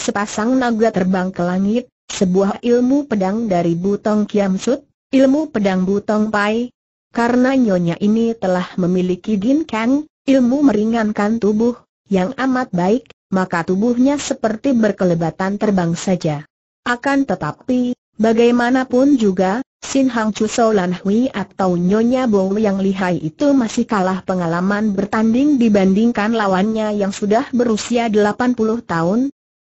sepasang naga terbang ke langit, sebuah ilmu pedang dari Butong Kiam Sut, ilmu pedang Butong Pai. Karena nyonya ini telah memiliki Gin Kang, ilmu meringankan tubuh, yang amat baik, maka tubuhnya seperti berkelebatan terbang saja. Akan tetapi, bagaimanapun juga, Sin Hang Chu Lan Hui atau Nyonya Bow yang lihai itu masih kalah pengalaman bertanding dibandingkan lawannya yang sudah berusia 80 tahun.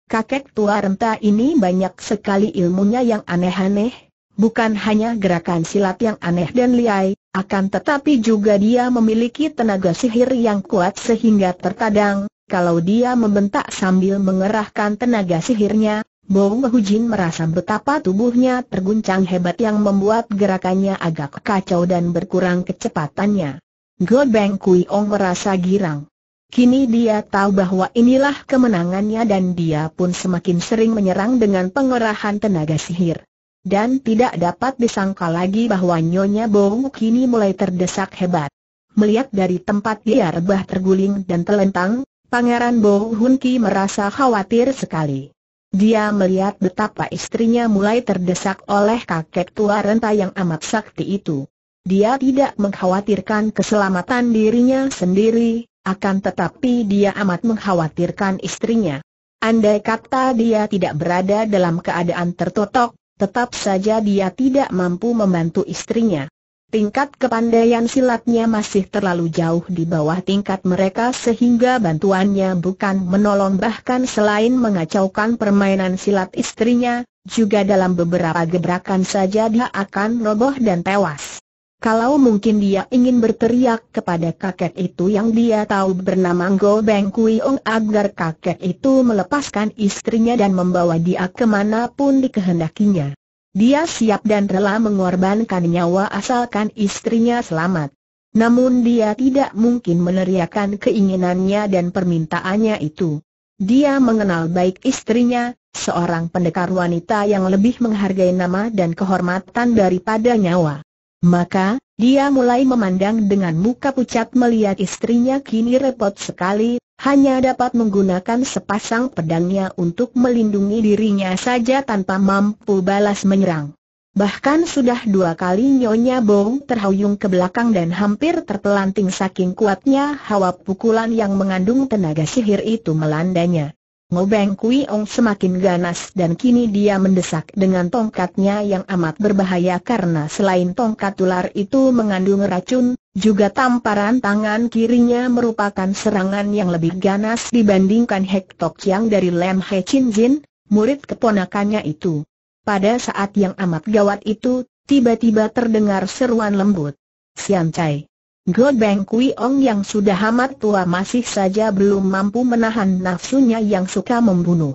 Kakek tua renta ini banyak sekali ilmunya yang aneh-aneh, bukan hanya gerakan silat yang aneh dan lihai, akan tetapi juga dia memiliki tenaga sihir yang kuat sehingga terkadang, kalau dia membentak sambil mengerahkan tenaga sihirnya, Bong Hujin merasa betapa tubuhnya terguncang hebat yang membuat gerakannya agak kacau dan berkurang kecepatannya. God Beng Kui Ong merasa girang. Kini dia tahu bahwa inilah kemenangannya dan dia pun semakin sering menyerang dengan pengerahan tenaga sihir. Dan tidak dapat disangka lagi bahwa Nyonya Bong kini mulai terdesak hebat. Melihat dari tempat dia rebah terguling dan telentang, Pangeran Bo Hun Ki merasa khawatir sekali. Dia melihat betapa istrinya mulai terdesak oleh kakek tua renta yang amat sakti itu. Dia tidak mengkhawatirkan keselamatan dirinya sendiri, akan tetapi dia amat mengkhawatirkan istrinya. Andai kata dia tidak berada dalam keadaan tertotok, tetap saja dia tidak mampu membantu istrinya. Tingkat kepandaian silatnya masih terlalu jauh di bawah tingkat mereka sehingga bantuannya bukan menolong bahkan selain mengacaukan permainan silat istrinya, juga dalam beberapa gebrakan saja dia akan roboh dan tewas. Kalau mungkin dia ingin berteriak kepada kakek itu yang dia tahu bernama Go Beng Kui Ong agar kakek itu melepaskan istrinya dan membawa dia kemanapun dikehendakinya. Dia siap dan rela mengorbankan nyawa asalkan istrinya selamat. Namun dia tidak mungkin meneriakan keinginannya dan permintaannya itu. Dia mengenal baik istrinya, seorang pendekar wanita yang lebih menghargai nama dan kehormatan daripada nyawa. Maka, dia mulai memandang dengan muka pucat melihat istrinya kini repot sekali, hanya dapat menggunakan sepasang pedangnya untuk melindungi dirinya saja tanpa mampu balas menyerang. Bahkan sudah dua kali Nyonya Bong terhuyung ke belakang dan hampir terpelanting saking kuatnya hawa pukulan yang mengandung tenaga sihir itu melandanya. Ngobeng Kui Ong semakin ganas dan kini dia mendesak dengan tongkatnya yang amat berbahaya karena selain tongkat ular itu mengandung racun, juga tamparan tangan kirinya merupakan serangan yang lebih ganas dibandingkan Hek Tok yang dari Lem He Chin Jin, murid keponakannya itu. Pada saat yang amat gawat itu, tiba-tiba terdengar seruan lembut. Sian Chai. Go Beng Kui Ong yang sudah amat tua masih saja belum mampu menahan nafsunya yang suka membunuh.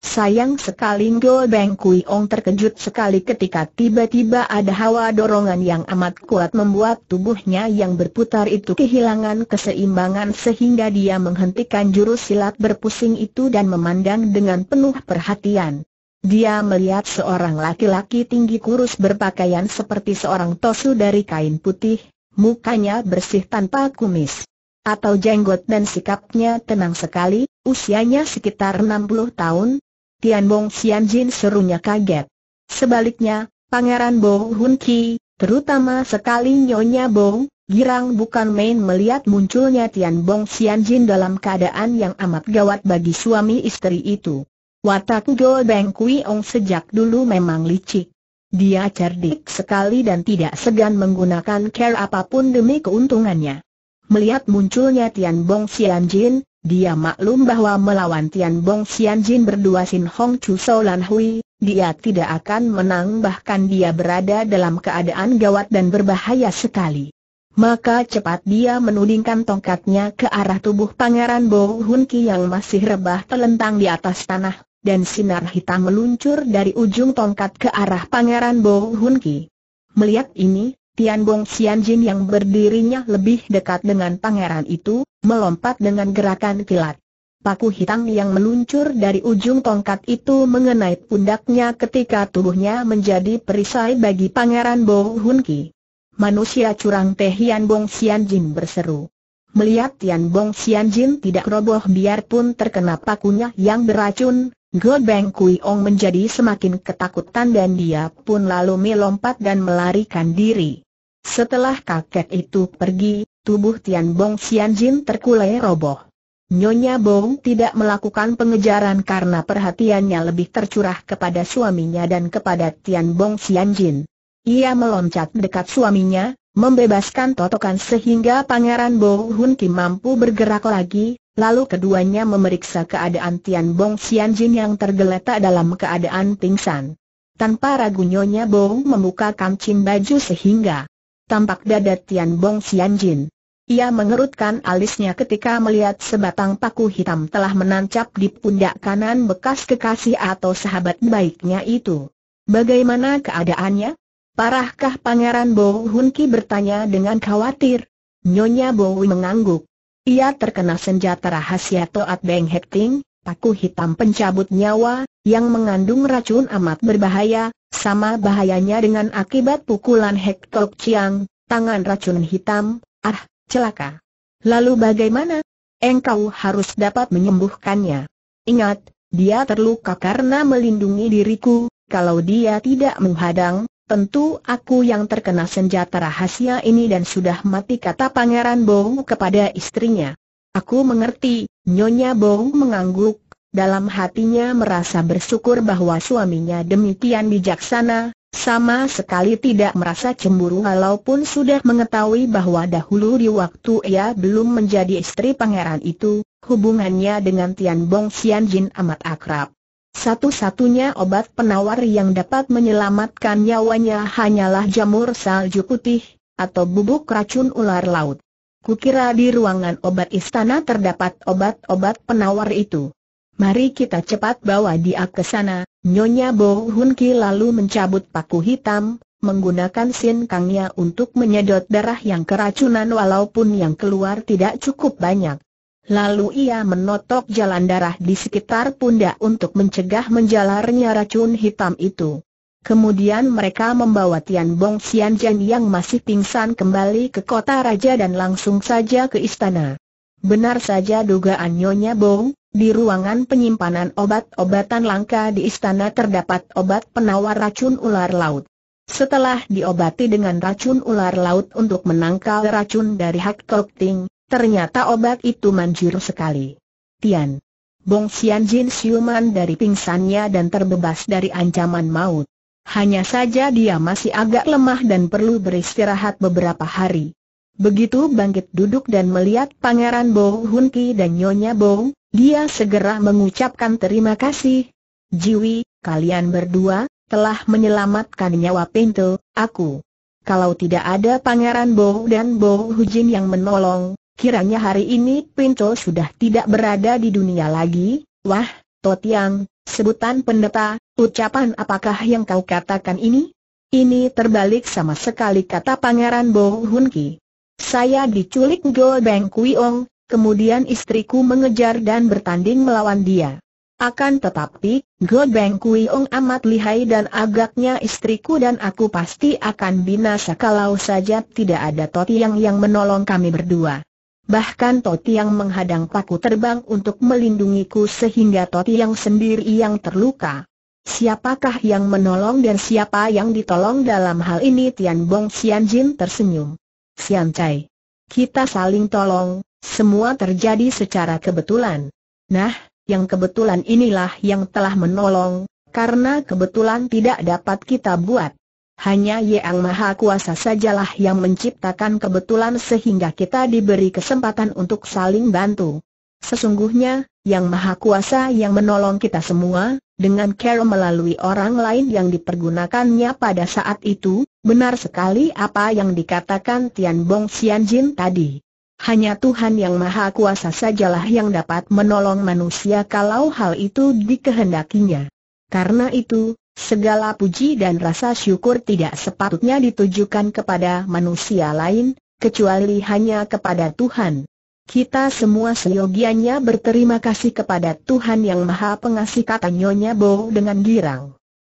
Sayang sekali Go Beng Kui Ong terkejut sekali ketika tiba-tiba ada hawa dorongan yang amat kuat membuat tubuhnya yang berputar itu kehilangan keseimbangan sehingga dia menghentikan jurus silat berpusing itu dan memandang dengan penuh perhatian. Dia melihat seorang laki-laki tinggi kurus berpakaian seperti seorang tosu dari kain putih, mukanya bersih tanpa kumis atau jenggot dan sikapnya tenang sekali, usianya sekitar 60 tahun. Tian Bong Xian Jin serunya kaget. Sebaliknya, Pangeran Bo Hun Ki, terutama sekali Nyonya Bo, girang bukan main melihat munculnya Tian Bong Xian Jin dalam keadaan yang amat gawat bagi suami istri itu. Watak Go Beng Kui Ong sejak dulu memang licik. Dia cerdik sekali dan tidak segan menggunakan care apapun demi keuntungannya. Melihat munculnya Tian Bong Xian Jin, dia maklum bahwa melawan Tian Bong Xian Jin berdua Sin Hong Chu So Lan Hui, dia tidak akan menang bahkan dia berada dalam keadaan gawat dan berbahaya sekali. Maka cepat dia menudingkan tongkatnya ke arah tubuh Pangeran Bo Hun Ki yang masih rebah telentang di atas tanah dan sinar hitam meluncur dari ujung tongkat ke arah Pangeran Bo Hun Ki. Melihat ini, Tian Bong Xian Jin yang berdirinya lebih dekat dengan pangeran itu, melompat dengan gerakan kilat. Paku hitam yang meluncur dari ujung tongkat itu mengenai pundaknya ketika tubuhnya menjadi perisai bagi pangeran Bo Hun Ki. Manusia curang Teh Tian Bong Xian Jin berseru. Melihat Tian Bong Xian Jin tidak roboh biarpun terkena pakunya yang beracun, God Bang Kui Ong menjadi semakin ketakutan dan dia pun lalu melompat dan melarikan diri. Setelah kakek itu pergi, tubuh Tian Bong Xian Jin terkulai roboh. Nyonya Bong tidak melakukan pengejaran karena perhatiannya lebih tercurah kepada suaminya dan kepada Tian Bong Xian Jin. Ia meloncat dekat suaminya, membebaskan totokan sehingga Pangeran Bong Hun Kim mampu bergerak lagi, Lalu keduanya memeriksa keadaan Tian Bong Xian Jin yang tergeletak dalam keadaan pingsan. Tanpa ragu Nyonya Bong membuka kancing baju sehingga tampak dada Tian Bong Xian Jin. Ia mengerutkan alisnya ketika melihat sebatang paku hitam telah menancap di pundak kanan bekas kekasih atau sahabat baiknya itu. Bagaimana keadaannya? Parahkah Pangeran Bo Hun bertanya dengan khawatir? Nyonya Bo mengangguk ia terkena senjata rahasia Toat Beng Hekting, paku hitam pencabut nyawa, yang mengandung racun amat berbahaya, sama bahayanya dengan akibat pukulan Hek Tok Chiang, tangan racun hitam, ah, celaka. Lalu bagaimana? Engkau harus dapat menyembuhkannya. Ingat, dia terluka karena melindungi diriku, kalau dia tidak menghadang, Tentu aku yang terkena senjata rahasia ini dan sudah mati kata Pangeran Bo kepada istrinya. Aku mengerti, Nyonya Bo mengangguk, dalam hatinya merasa bersyukur bahwa suaminya demikian bijaksana, sama sekali tidak merasa cemburu walaupun sudah mengetahui bahwa dahulu di waktu ia belum menjadi istri pangeran itu, hubungannya dengan Tian Bong Xian Jin amat akrab. Satu-satunya obat penawar yang dapat menyelamatkan nyawanya hanyalah jamur salju putih, atau bubuk racun ular laut. Kukira di ruangan obat istana terdapat obat-obat penawar itu. Mari kita cepat bawa dia ke sana, Nyonya Bo Hun Ki lalu mencabut paku hitam, menggunakan sin kangnya untuk menyedot darah yang keracunan walaupun yang keluar tidak cukup banyak. Lalu ia menotok jalan darah di sekitar pundak untuk mencegah menjalarnya racun hitam itu. Kemudian mereka membawa Tian Bong Jan yang masih pingsan kembali ke kota raja dan langsung saja ke istana. Benar saja dugaan Nyonya Bong, di ruangan penyimpanan obat-obatan langka di istana terdapat obat penawar racun ular laut. Setelah diobati dengan racun ular laut untuk menangkal racun dari Hak Kok Ting, Ternyata obat itu manjur sekali. Tian. Bong Xian Jin siuman dari pingsannya dan terbebas dari ancaman maut. Hanya saja dia masih agak lemah dan perlu beristirahat beberapa hari. Begitu bangkit duduk dan melihat Pangeran Bo Hun Ki dan Nyonya Bo, dia segera mengucapkan terima kasih. Jiwi, kalian berdua, telah menyelamatkan nyawa Pinto, aku. Kalau tidak ada Pangeran Bo dan Bo Hujin yang menolong, Kiranya hari ini Pinco sudah tidak berada di dunia lagi, wah, Totiang, sebutan pendeta, ucapan apakah yang kau katakan ini? Ini terbalik sama sekali kata Pangeran Bo Hun Ki. Saya diculik Go Beng Kuiong, kemudian istriku mengejar dan bertanding melawan dia. Akan tetapi, Go Beng Kuiong amat lihai dan agaknya istriku dan aku pasti akan binasa kalau saja tidak ada Totiang yang menolong kami berdua. Bahkan Toti yang menghadang paku terbang untuk melindungiku sehingga Toti yang sendiri yang terluka. Siapakah yang menolong dan siapa yang ditolong dalam hal ini Tian Bong Xian Jin tersenyum. Xian Cai, Kita saling tolong, semua terjadi secara kebetulan. Nah, yang kebetulan inilah yang telah menolong, karena kebetulan tidak dapat kita buat hanya Yang Maha Kuasa sajalah yang menciptakan kebetulan sehingga kita diberi kesempatan untuk saling bantu. Sesungguhnya, Yang Maha Kuasa yang menolong kita semua, dengan Care melalui orang lain yang dipergunakannya pada saat itu, benar sekali apa yang dikatakan Tian Bong Xian Jin tadi. Hanya Tuhan yang Maha Kuasa sajalah yang dapat menolong manusia kalau hal itu dikehendakinya. Karena itu, Segala puji dan rasa syukur tidak sepatutnya ditujukan kepada manusia lain, kecuali hanya kepada Tuhan. Kita semua seyogianya berterima kasih kepada Tuhan Yang Maha Pengasih kata Nyonya Bo dengan girang.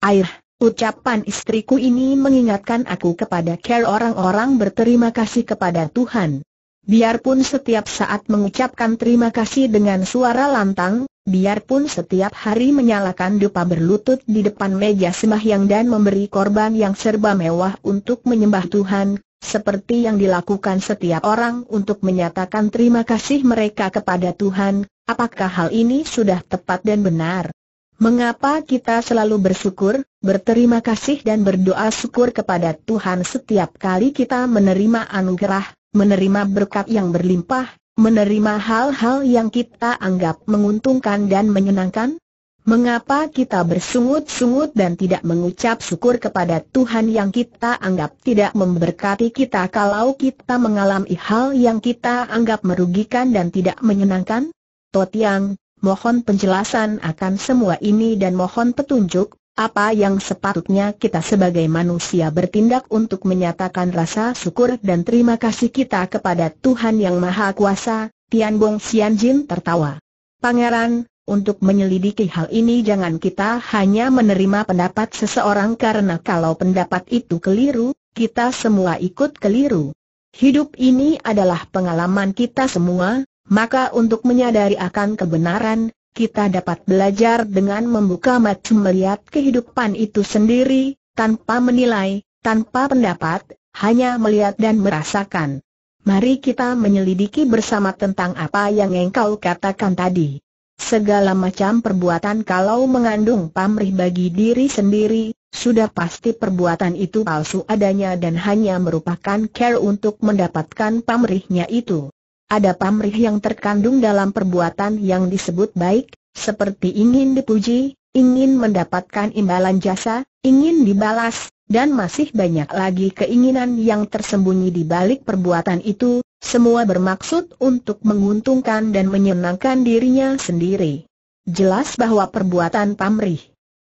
Air, ucapan istriku ini mengingatkan aku kepada care orang-orang berterima kasih kepada Tuhan. Biarpun setiap saat mengucapkan terima kasih dengan suara lantang, Biarpun setiap hari menyalakan dupa berlutut di depan meja sembahyang dan memberi korban yang serba mewah untuk menyembah Tuhan, seperti yang dilakukan setiap orang untuk menyatakan terima kasih mereka kepada Tuhan, apakah hal ini sudah tepat dan benar? Mengapa kita selalu bersyukur, berterima kasih dan berdoa syukur kepada Tuhan setiap kali kita menerima anugerah, menerima berkat yang berlimpah, Menerima hal-hal yang kita anggap menguntungkan dan menyenangkan? Mengapa kita bersungut-sungut dan tidak mengucap syukur kepada Tuhan yang kita anggap tidak memberkati kita kalau kita mengalami hal yang kita anggap merugikan dan tidak menyenangkan? Totiang, mohon penjelasan akan semua ini dan mohon petunjuk, apa yang sepatutnya kita sebagai manusia bertindak untuk menyatakan rasa syukur dan terima kasih kita kepada Tuhan Yang Maha Kuasa, Tian Bong Xian Jin tertawa. Pangeran, untuk menyelidiki hal ini jangan kita hanya menerima pendapat seseorang karena kalau pendapat itu keliru, kita semua ikut keliru. Hidup ini adalah pengalaman kita semua, maka untuk menyadari akan kebenaran, kita dapat belajar dengan membuka mata melihat kehidupan itu sendiri, tanpa menilai, tanpa pendapat, hanya melihat dan merasakan. Mari kita menyelidiki bersama tentang apa yang engkau katakan tadi. Segala macam perbuatan kalau mengandung pamrih bagi diri sendiri, sudah pasti perbuatan itu palsu adanya dan hanya merupakan care untuk mendapatkan pamrihnya itu ada pamrih yang terkandung dalam perbuatan yang disebut baik, seperti ingin dipuji, ingin mendapatkan imbalan jasa, ingin dibalas, dan masih banyak lagi keinginan yang tersembunyi di balik perbuatan itu, semua bermaksud untuk menguntungkan dan menyenangkan dirinya sendiri. Jelas bahwa perbuatan pamrih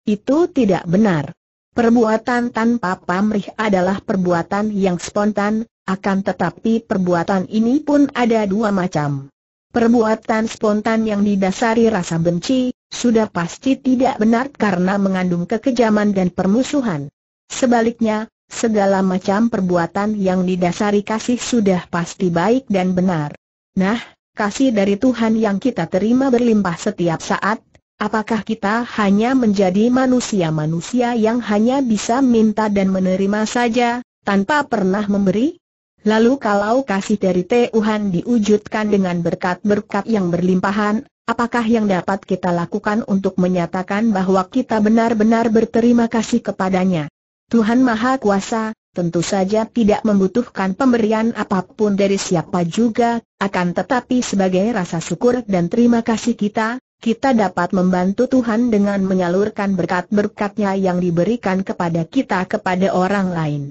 itu tidak benar. Perbuatan tanpa pamrih adalah perbuatan yang spontan, akan tetapi perbuatan ini pun ada dua macam. Perbuatan spontan yang didasari rasa benci, sudah pasti tidak benar karena mengandung kekejaman dan permusuhan. Sebaliknya, segala macam perbuatan yang didasari kasih sudah pasti baik dan benar. Nah, kasih dari Tuhan yang kita terima berlimpah setiap saat, apakah kita hanya menjadi manusia-manusia yang hanya bisa minta dan menerima saja, tanpa pernah memberi? Lalu kalau kasih dari Tuhan diwujudkan dengan berkat-berkat yang berlimpahan, apakah yang dapat kita lakukan untuk menyatakan bahwa kita benar-benar berterima kasih kepadanya? Tuhan Maha Kuasa, tentu saja tidak membutuhkan pemberian apapun dari siapa juga, akan tetapi sebagai rasa syukur dan terima kasih kita, kita dapat membantu Tuhan dengan menyalurkan berkat-berkatnya yang diberikan kepada kita kepada orang lain.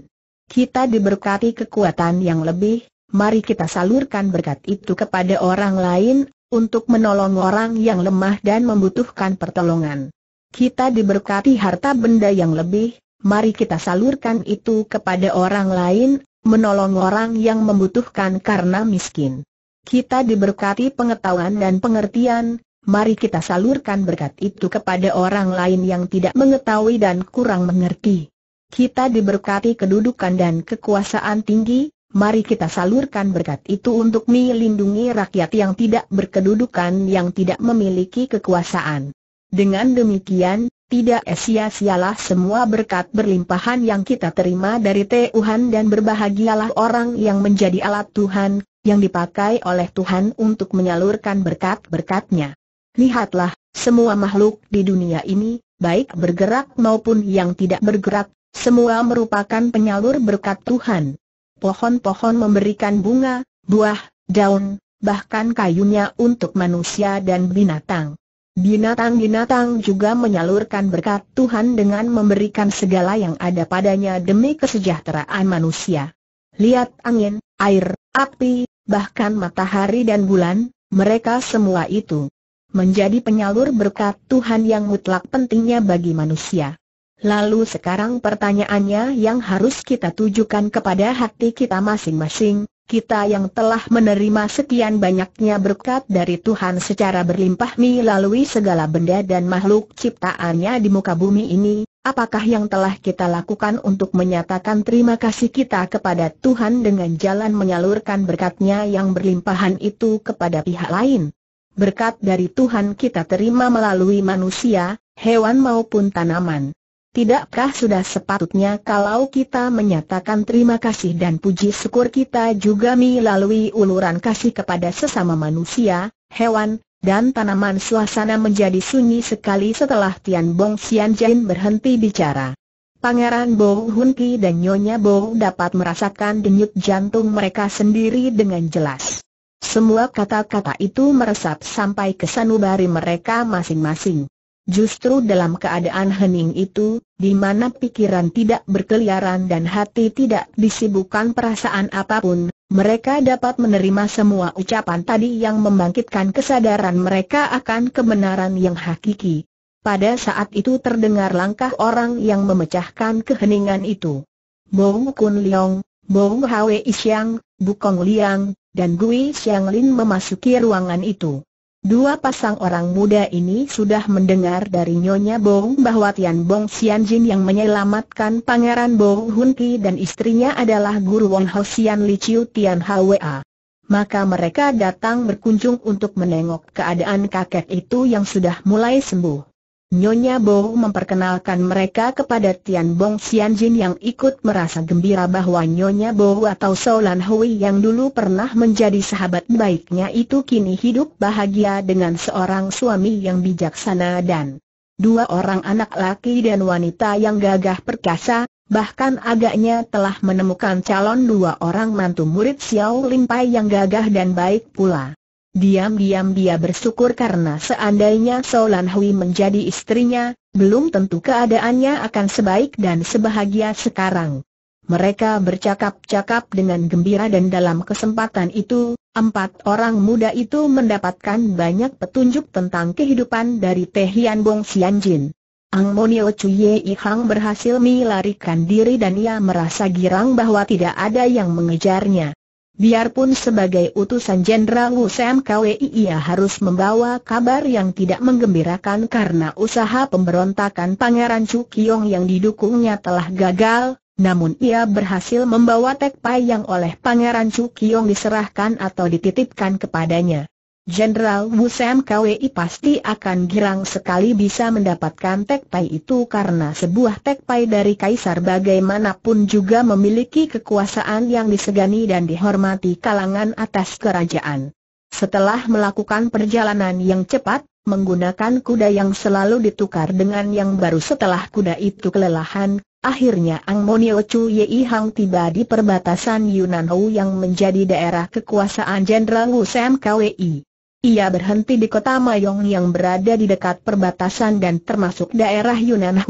Kita diberkati kekuatan yang lebih, mari kita salurkan berkat itu kepada orang lain, untuk menolong orang yang lemah dan membutuhkan pertolongan. Kita diberkati harta benda yang lebih, mari kita salurkan itu kepada orang lain, menolong orang yang membutuhkan karena miskin. Kita diberkati pengetahuan dan pengertian, mari kita salurkan berkat itu kepada orang lain yang tidak mengetahui dan kurang mengerti. Kita diberkati kedudukan dan kekuasaan tinggi, mari kita salurkan berkat itu untuk melindungi rakyat yang tidak berkedudukan yang tidak memiliki kekuasaan. Dengan demikian, tidak sia-sialah semua berkat berlimpahan yang kita terima dari Tuhan dan berbahagialah orang yang menjadi alat Tuhan, yang dipakai oleh Tuhan untuk menyalurkan berkat-berkatnya. Lihatlah, semua makhluk di dunia ini, baik bergerak maupun yang tidak bergerak semua merupakan penyalur berkat Tuhan. Pohon-pohon memberikan bunga, buah, daun, bahkan kayunya untuk manusia dan binatang. Binatang-binatang juga menyalurkan berkat Tuhan dengan memberikan segala yang ada padanya demi kesejahteraan manusia. Lihat angin, air, api, bahkan matahari dan bulan, mereka semua itu menjadi penyalur berkat Tuhan yang mutlak pentingnya bagi manusia. Lalu sekarang pertanyaannya yang harus kita tujukan kepada hati kita masing-masing, kita yang telah menerima sekian banyaknya berkat dari Tuhan secara berlimpah melalui segala benda dan makhluk ciptaannya di muka bumi ini, apakah yang telah kita lakukan untuk menyatakan terima kasih kita kepada Tuhan dengan jalan menyalurkan berkatnya yang berlimpahan itu kepada pihak lain? Berkat dari Tuhan kita terima melalui manusia, hewan maupun tanaman. Tidakkah sudah sepatutnya kalau kita menyatakan terima kasih dan puji syukur kita juga melalui uluran kasih kepada sesama manusia, hewan, dan tanaman suasana menjadi sunyi sekali setelah Tian Bong Xian Jin berhenti bicara. Pangeran Bo Hun Ki dan Nyonya Bo dapat merasakan denyut jantung mereka sendiri dengan jelas. Semua kata-kata itu meresap sampai ke sanubari mereka masing-masing. Justru dalam keadaan hening itu, di mana pikiran tidak berkeliaran dan hati tidak disibukkan perasaan apapun, mereka dapat menerima semua ucapan tadi yang membangkitkan kesadaran mereka akan kebenaran yang hakiki. Pada saat itu terdengar langkah orang yang memecahkan keheningan itu. Bong Kun Leong, Bong Hwe Isyang, Bukong Liang, dan Gui Lin memasuki ruangan itu. Dua pasang orang muda ini sudah mendengar dari Nyonya Bong bahwa Tian Bong Jin yang menyelamatkan Pangeran Bong Hun Ki dan istrinya adalah Guru Wong Ho Xian Li Chiu Tian Hwa. Maka mereka datang berkunjung untuk menengok keadaan kakek itu yang sudah mulai sembuh. Nyonya Bo memperkenalkan mereka kepada Tian Bong Xian Jin yang ikut merasa gembira bahwa Nyonya Bo atau Lan Hui yang dulu pernah menjadi sahabat baiknya itu kini hidup bahagia dengan seorang suami yang bijaksana dan dua orang anak laki dan wanita yang gagah perkasa, bahkan agaknya telah menemukan calon dua orang mantu murid Xiao Pai yang gagah dan baik pula. Diam-diam dia bersyukur karena seandainya Solan Hui menjadi istrinya, belum tentu keadaannya akan sebaik dan sebahagia sekarang. Mereka bercakap-cakap dengan gembira dan dalam kesempatan itu, empat orang muda itu mendapatkan banyak petunjuk tentang kehidupan dari Teh Hian Bong Xianjin. Ang Monio Chuye Hang berhasil melarikan diri dan ia merasa girang bahwa tidak ada yang mengejarnya. Biarpun sebagai utusan Jenderal Wu Sam Kwei ia harus membawa kabar yang tidak menggembirakan karena usaha pemberontakan Pangeran Chu Kiong yang didukungnya telah gagal, namun ia berhasil membawa Tek Pai yang oleh Pangeran Chu Kiong diserahkan atau dititipkan kepadanya. Jenderal Wu Sam Kwei pasti akan girang sekali bisa mendapatkan tekpai itu karena sebuah tekpai dari kaisar bagaimanapun juga memiliki kekuasaan yang disegani dan dihormati kalangan atas kerajaan. Setelah melakukan perjalanan yang cepat, menggunakan kuda yang selalu ditukar dengan yang baru setelah kuda itu kelelahan, Akhirnya Ang Monio Chu Yi Hang tiba di perbatasan Yunan Hou yang menjadi daerah kekuasaan Jenderal Wu Sam Kwei. Ia berhenti di kota Mayong yang berada di dekat perbatasan dan termasuk daerah Yunan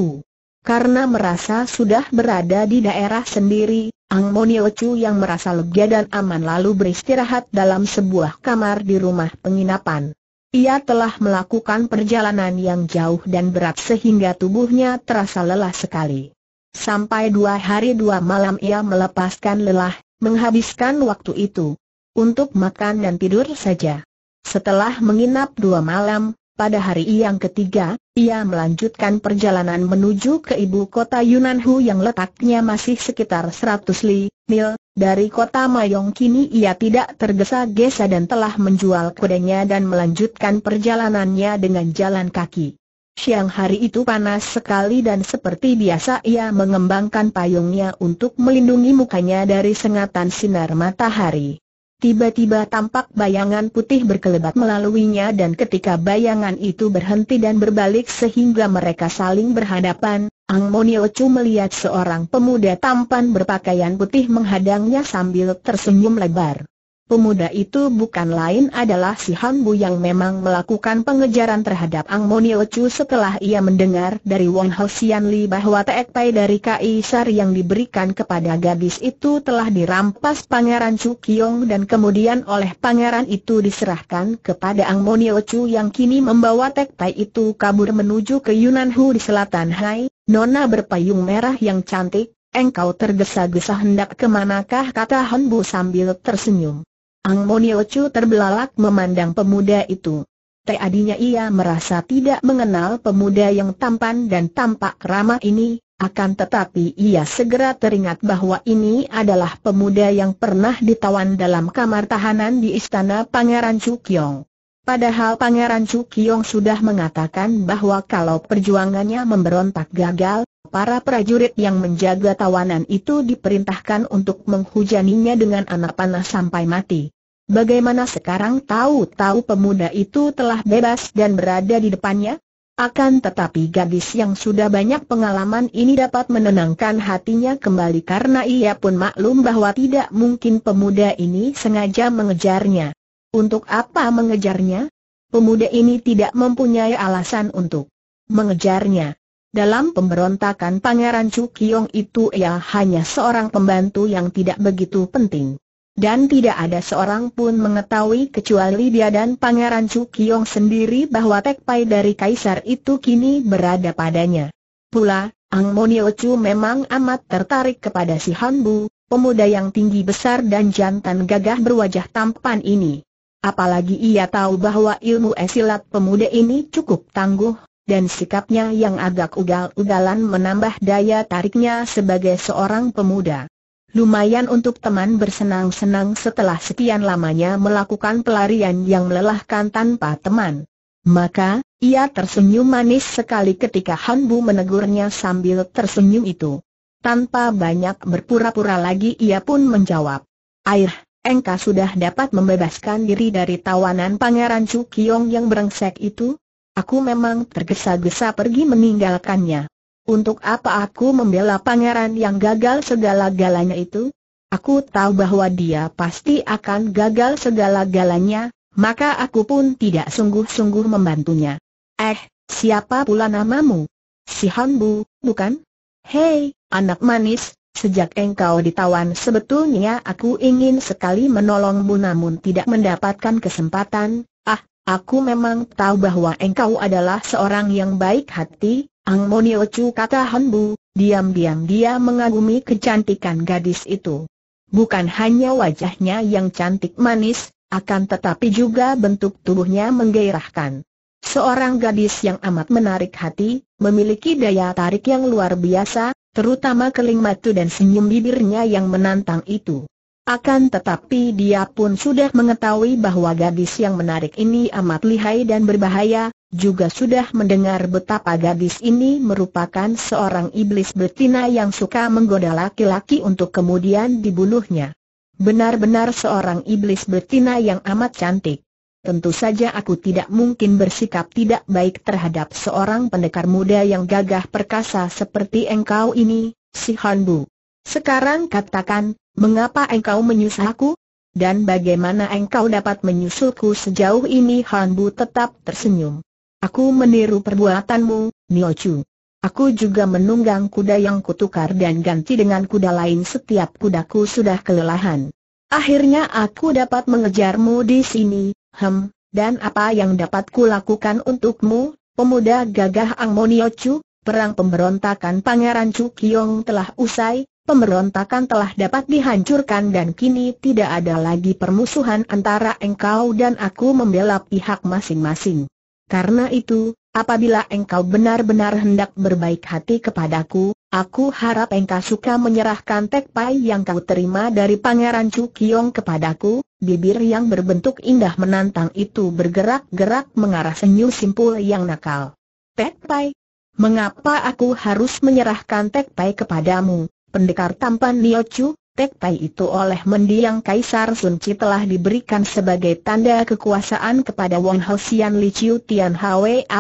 Karena merasa sudah berada di daerah sendiri, Ang Monio Chu yang merasa lega dan aman lalu beristirahat dalam sebuah kamar di rumah penginapan. Ia telah melakukan perjalanan yang jauh dan berat sehingga tubuhnya terasa lelah sekali. Sampai dua hari dua malam ia melepaskan lelah, menghabiskan waktu itu untuk makan dan tidur saja. Setelah menginap dua malam, pada hari yang ketiga, ia melanjutkan perjalanan menuju ke ibu kota Yunanhu yang letaknya masih sekitar 100 li, mil, dari kota Mayong kini ia tidak tergesa-gesa dan telah menjual kudanya dan melanjutkan perjalanannya dengan jalan kaki. Siang hari itu panas sekali dan seperti biasa ia mengembangkan payungnya untuk melindungi mukanya dari sengatan sinar matahari. Tiba-tiba tampak bayangan putih berkelebat melaluinya dan ketika bayangan itu berhenti dan berbalik sehingga mereka saling berhadapan, Ang Moniochu melihat seorang pemuda tampan berpakaian putih menghadangnya sambil tersenyum lebar. Pemuda itu bukan lain adalah si Hanbu yang memang melakukan pengejaran terhadap Ang Moni Lecu setelah ia mendengar dari Wong Ho Sian Li bahwa Teek Pai dari Kaisar yang diberikan kepada gadis itu telah dirampas Pangeran Chu Kiong dan kemudian oleh pangeran itu diserahkan kepada Ang Moni Lecu yang kini membawa Teek Pai itu kabur menuju ke Yunan Hu di selatan Hai, Nona berpayung merah yang cantik, engkau tergesa-gesa hendak kemanakah kata Hanbu sambil tersenyum. Ang Moniochu terbelalak memandang pemuda itu. Tadinya ia merasa tidak mengenal pemuda yang tampan dan tampak ramah ini, akan tetapi ia segera teringat bahwa ini adalah pemuda yang pernah ditawan dalam kamar tahanan di istana Pangeran Cukyong. Padahal Pangeran Cukyong sudah mengatakan bahwa kalau perjuangannya memberontak gagal, para prajurit yang menjaga tawanan itu diperintahkan untuk menghujaninya dengan anak panah sampai mati. Bagaimana sekarang tahu-tahu pemuda itu telah bebas dan berada di depannya? Akan tetapi gadis yang sudah banyak pengalaman ini dapat menenangkan hatinya kembali karena ia pun maklum bahwa tidak mungkin pemuda ini sengaja mengejarnya. Untuk apa mengejarnya? Pemuda ini tidak mempunyai alasan untuk mengejarnya. Dalam pemberontakan Pangeran Chu Kiong itu ia hanya seorang pembantu yang tidak begitu penting dan tidak ada seorang pun mengetahui kecuali dia dan Pangeran Cukyong sendiri bahwa pai dari kaisar itu kini berada padanya. Pula, Ang Moniochu memang amat tertarik kepada si Hanbu, pemuda yang tinggi besar dan jantan gagah berwajah tampan ini. Apalagi ia tahu bahwa ilmu esilat pemuda ini cukup tangguh, dan sikapnya yang agak ugal-ugalan menambah daya tariknya sebagai seorang pemuda lumayan untuk teman bersenang-senang setelah sekian lamanya melakukan pelarian yang melelahkan tanpa teman. Maka, ia tersenyum manis sekali ketika Han Bu menegurnya sambil tersenyum itu. Tanpa banyak berpura-pura lagi ia pun menjawab. Air, engkau sudah dapat membebaskan diri dari tawanan Pangeran Chu Kiong yang berengsek itu? Aku memang tergesa-gesa pergi meninggalkannya. Untuk apa aku membela pangeran yang gagal segala-galanya itu? Aku tahu bahwa dia pasti akan gagal segala-galanya, maka aku pun tidak sungguh-sungguh membantunya. Eh, siapa pula namamu? Si Hanbu, bukan? Hei, anak manis, Sejak engkau ditawan sebetulnya aku ingin sekali menolongmu namun tidak mendapatkan kesempatan. Ah, aku memang tahu bahwa engkau adalah seorang yang baik hati, Ang Monio Chu kata Hanbu, diam-diam dia mengagumi kecantikan gadis itu. Bukan hanya wajahnya yang cantik manis, akan tetapi juga bentuk tubuhnya menggairahkan. Seorang gadis yang amat menarik hati, memiliki daya tarik yang luar biasa, terutama keling matu dan senyum bibirnya yang menantang itu. Akan tetapi dia pun sudah mengetahui bahwa gadis yang menarik ini amat lihai dan berbahaya, juga sudah mendengar betapa gadis ini merupakan seorang iblis betina yang suka menggoda laki-laki untuk kemudian dibunuhnya. Benar-benar seorang iblis betina yang amat cantik. Tentu saja aku tidak mungkin bersikap tidak baik terhadap seorang pendekar muda yang gagah perkasa seperti engkau ini, si Hanbu. Sekarang katakan, mengapa engkau menyusahku? Dan bagaimana engkau dapat menyusulku sejauh ini Hanbu tetap tersenyum. Aku meniru perbuatanmu, Niochu. Aku juga menunggang kuda yang kutukar dan ganti dengan kuda lain setiap kudaku sudah kelelahan. Akhirnya aku dapat mengejarmu di sini, hem, dan apa yang dapat kulakukan untukmu, pemuda gagah Angmoniochu, perang pemberontakan Pangeran Chu Kyong telah usai, pemberontakan telah dapat dihancurkan dan kini tidak ada lagi permusuhan antara engkau dan aku membela pihak masing-masing. Karena itu, apabila engkau benar-benar hendak berbaik hati kepadaku, aku harap engkau suka menyerahkan tekpai yang kau terima dari Pangeran Chu Cukiong kepadaku. Bibir yang berbentuk indah menantang itu bergerak-gerak mengarah senyum simpul yang nakal. Tekpai, mengapa aku harus menyerahkan tekpai kepadamu? Pendekar tampan Chu? Tek Pai itu oleh mendiang Kaisar Sun Chi telah diberikan sebagai tanda kekuasaan kepada Wang Sian Li Chiu Tian A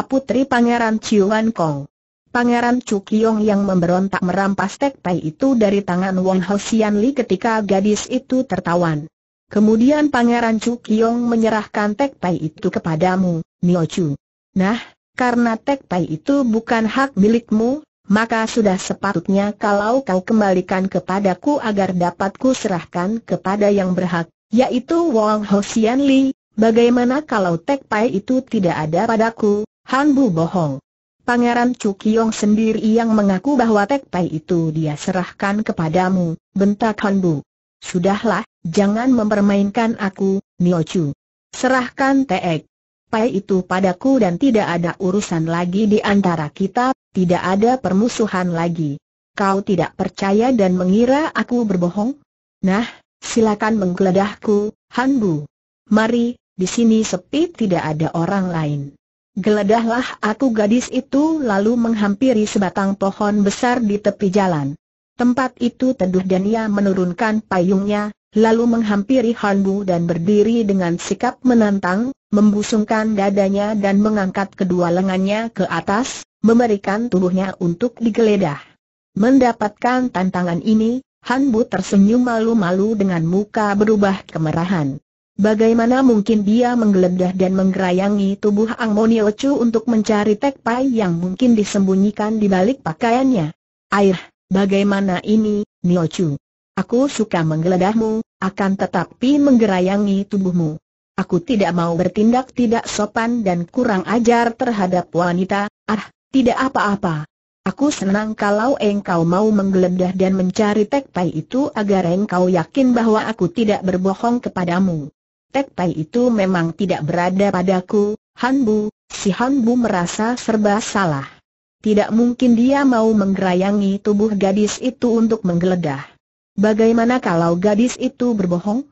Putri Pangeran Wan Kong. Pangeran Chu Kiong yang memberontak merampas Tek Pai itu dari tangan Wang Sian Li ketika gadis itu tertawan. Kemudian Pangeran Chu Kiong menyerahkan Tek Pai itu kepadamu, Nio Chu. Nah, karena Tek Pai itu bukan hak milikmu, maka sudah sepatutnya kalau kau kembalikan kepadaku agar dapat ku serahkan kepada yang berhak, yaitu Wang Hosian Li. Bagaimana kalau Tek Pai itu tidak ada padaku? Han Bu bohong. Pangeran Cukiong sendiri yang mengaku bahwa Tek Pai itu dia serahkan kepadamu, bentak Han Bu. Sudahlah, jangan mempermainkan aku, Nio Chu. Serahkan Tek Pai itu padaku dan tidak ada urusan lagi di antara kita tidak ada permusuhan lagi. Kau tidak percaya dan mengira aku berbohong? Nah, silakan menggeledahku, Hanbu. Mari, di sini sepi tidak ada orang lain. Geledahlah aku gadis itu lalu menghampiri sebatang pohon besar di tepi jalan. Tempat itu teduh dan ia menurunkan payungnya, lalu menghampiri Hanbu dan berdiri dengan sikap menantang, membusungkan dadanya dan mengangkat kedua lengannya ke atas, memberikan tubuhnya untuk digeledah. Mendapatkan tantangan ini, Han Bu tersenyum malu-malu dengan muka berubah kemerahan. Bagaimana mungkin dia menggeledah dan menggerayangi tubuh Ang Monio Chu untuk mencari Pai yang mungkin disembunyikan di balik pakaiannya? Air, bagaimana ini, Nio Chu? Aku suka menggeledahmu, akan tetapi menggerayangi tubuhmu. Aku tidak mau bertindak tidak sopan dan kurang ajar terhadap wanita, ah, tidak apa-apa. Aku senang kalau engkau mau menggeledah dan mencari Tekpai itu agar engkau yakin bahwa aku tidak berbohong kepadamu. Tekpai itu memang tidak berada padaku, Hanbu, si Hanbu merasa serba salah. Tidak mungkin dia mau menggerayangi tubuh gadis itu untuk menggeledah. Bagaimana kalau gadis itu berbohong?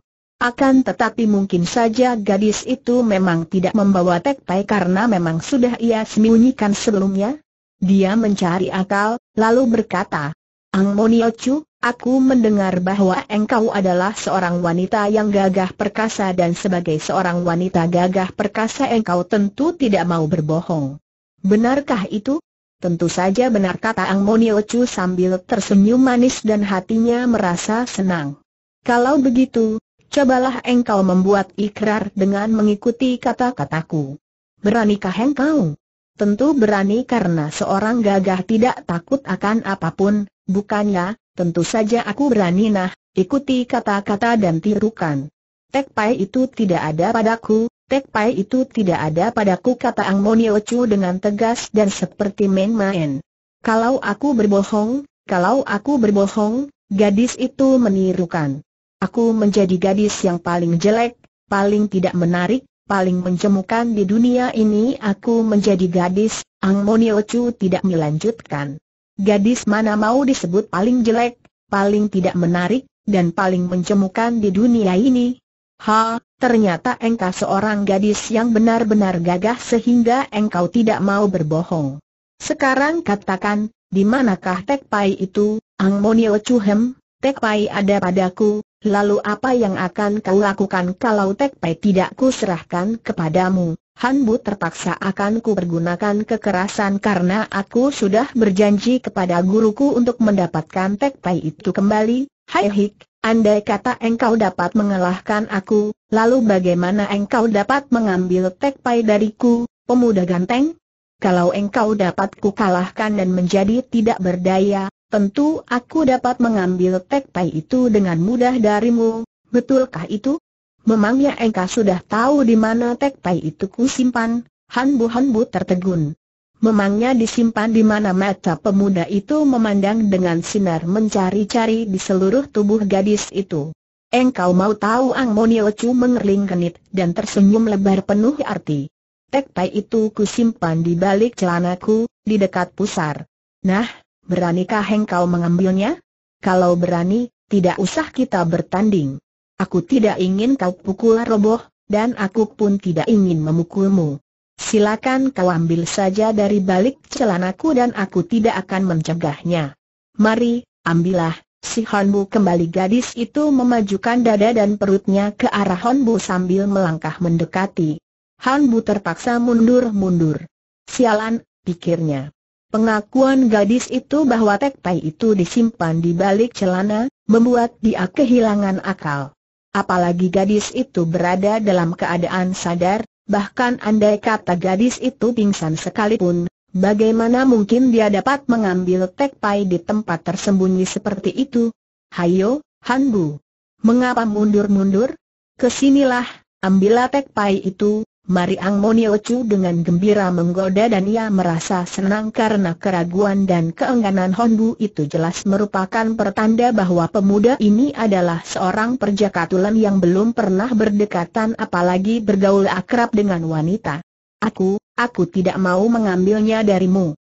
Akan tetapi mungkin saja gadis itu memang tidak membawa tekpai karena memang sudah ia sembunyikan sebelumnya. Dia mencari akal, lalu berkata, Ang Moniochu, aku mendengar bahwa engkau adalah seorang wanita yang gagah perkasa dan sebagai seorang wanita gagah perkasa engkau tentu tidak mau berbohong. Benarkah itu? Tentu saja benar kata Ang Moniochu sambil tersenyum manis dan hatinya merasa senang. Kalau begitu, cobalah engkau membuat ikrar dengan mengikuti kata-kataku. Beranikah engkau? Tentu berani karena seorang gagah tidak takut akan apapun, bukannya, tentu saja aku berani nah, ikuti kata-kata dan tirukan. Tek Pai itu tidak ada padaku, Tek Pai itu tidak ada padaku kata Ang Chu dengan tegas dan seperti main-main. Kalau aku berbohong, kalau aku berbohong, gadis itu menirukan. Aku menjadi gadis yang paling jelek, paling tidak menarik, paling mencemukan di dunia ini aku menjadi gadis, Ang Moniochu tidak melanjutkan. Gadis mana mau disebut paling jelek, paling tidak menarik, dan paling mencemukan di dunia ini? Ha, ternyata engkau seorang gadis yang benar-benar gagah sehingga engkau tidak mau berbohong. Sekarang katakan, di manakah Tek Pai itu, Ang Moniochu Hem? Tek Pai ada padaku, Lalu apa yang akan kau lakukan kalau Tek Pai tidak kuserahkan kepadamu? Han Bu terpaksa akan kupergunakan kekerasan karena aku sudah berjanji kepada guruku untuk mendapatkan Tek Pai itu kembali. Hai Hik, andai kata engkau dapat mengalahkan aku, lalu bagaimana engkau dapat mengambil Tek Pai dariku, pemuda ganteng? Kalau engkau dapat kukalahkan dan menjadi tidak berdaya, Tentu aku dapat mengambil Pai itu dengan mudah darimu, betulkah itu? Memangnya engkau sudah tahu di mana Pai itu kusimpan? Han Bu tertegun. Memangnya disimpan di mana mata pemuda itu memandang dengan sinar mencari-cari di seluruh tubuh gadis itu. Engkau mau tahu Ang Chu mengerling genit dan tersenyum lebar penuh arti. Pai itu kusimpan di balik celanaku, di dekat pusar. Nah, Beranikah engkau mengambilnya? Kalau berani, tidak usah kita bertanding. Aku tidak ingin kau pukul roboh, dan aku pun tidak ingin memukulmu. Silakan kau ambil saja dari balik celanaku dan aku tidak akan mencegahnya. Mari, ambillah, si Honbu kembali gadis itu memajukan dada dan perutnya ke arah Honbu sambil melangkah mendekati. Honbu terpaksa mundur-mundur. Sialan, pikirnya. Pengakuan gadis itu bahwa Tek Pai itu disimpan di balik celana, membuat dia kehilangan akal. Apalagi gadis itu berada dalam keadaan sadar, bahkan andai kata gadis itu pingsan sekalipun, bagaimana mungkin dia dapat mengambil Tek Pai di tempat tersembunyi seperti itu? Hayo, Hanbu. Mengapa mundur-mundur? Kesinilah, ambillah Tek Pai itu, Mari Ang Moniochu dengan gembira menggoda dan ia merasa senang karena keraguan dan keengganan Honbu itu jelas merupakan pertanda bahwa pemuda ini adalah seorang perjaka tulen yang belum pernah berdekatan apalagi bergaul akrab dengan wanita. Aku, aku tidak mau mengambilnya darimu.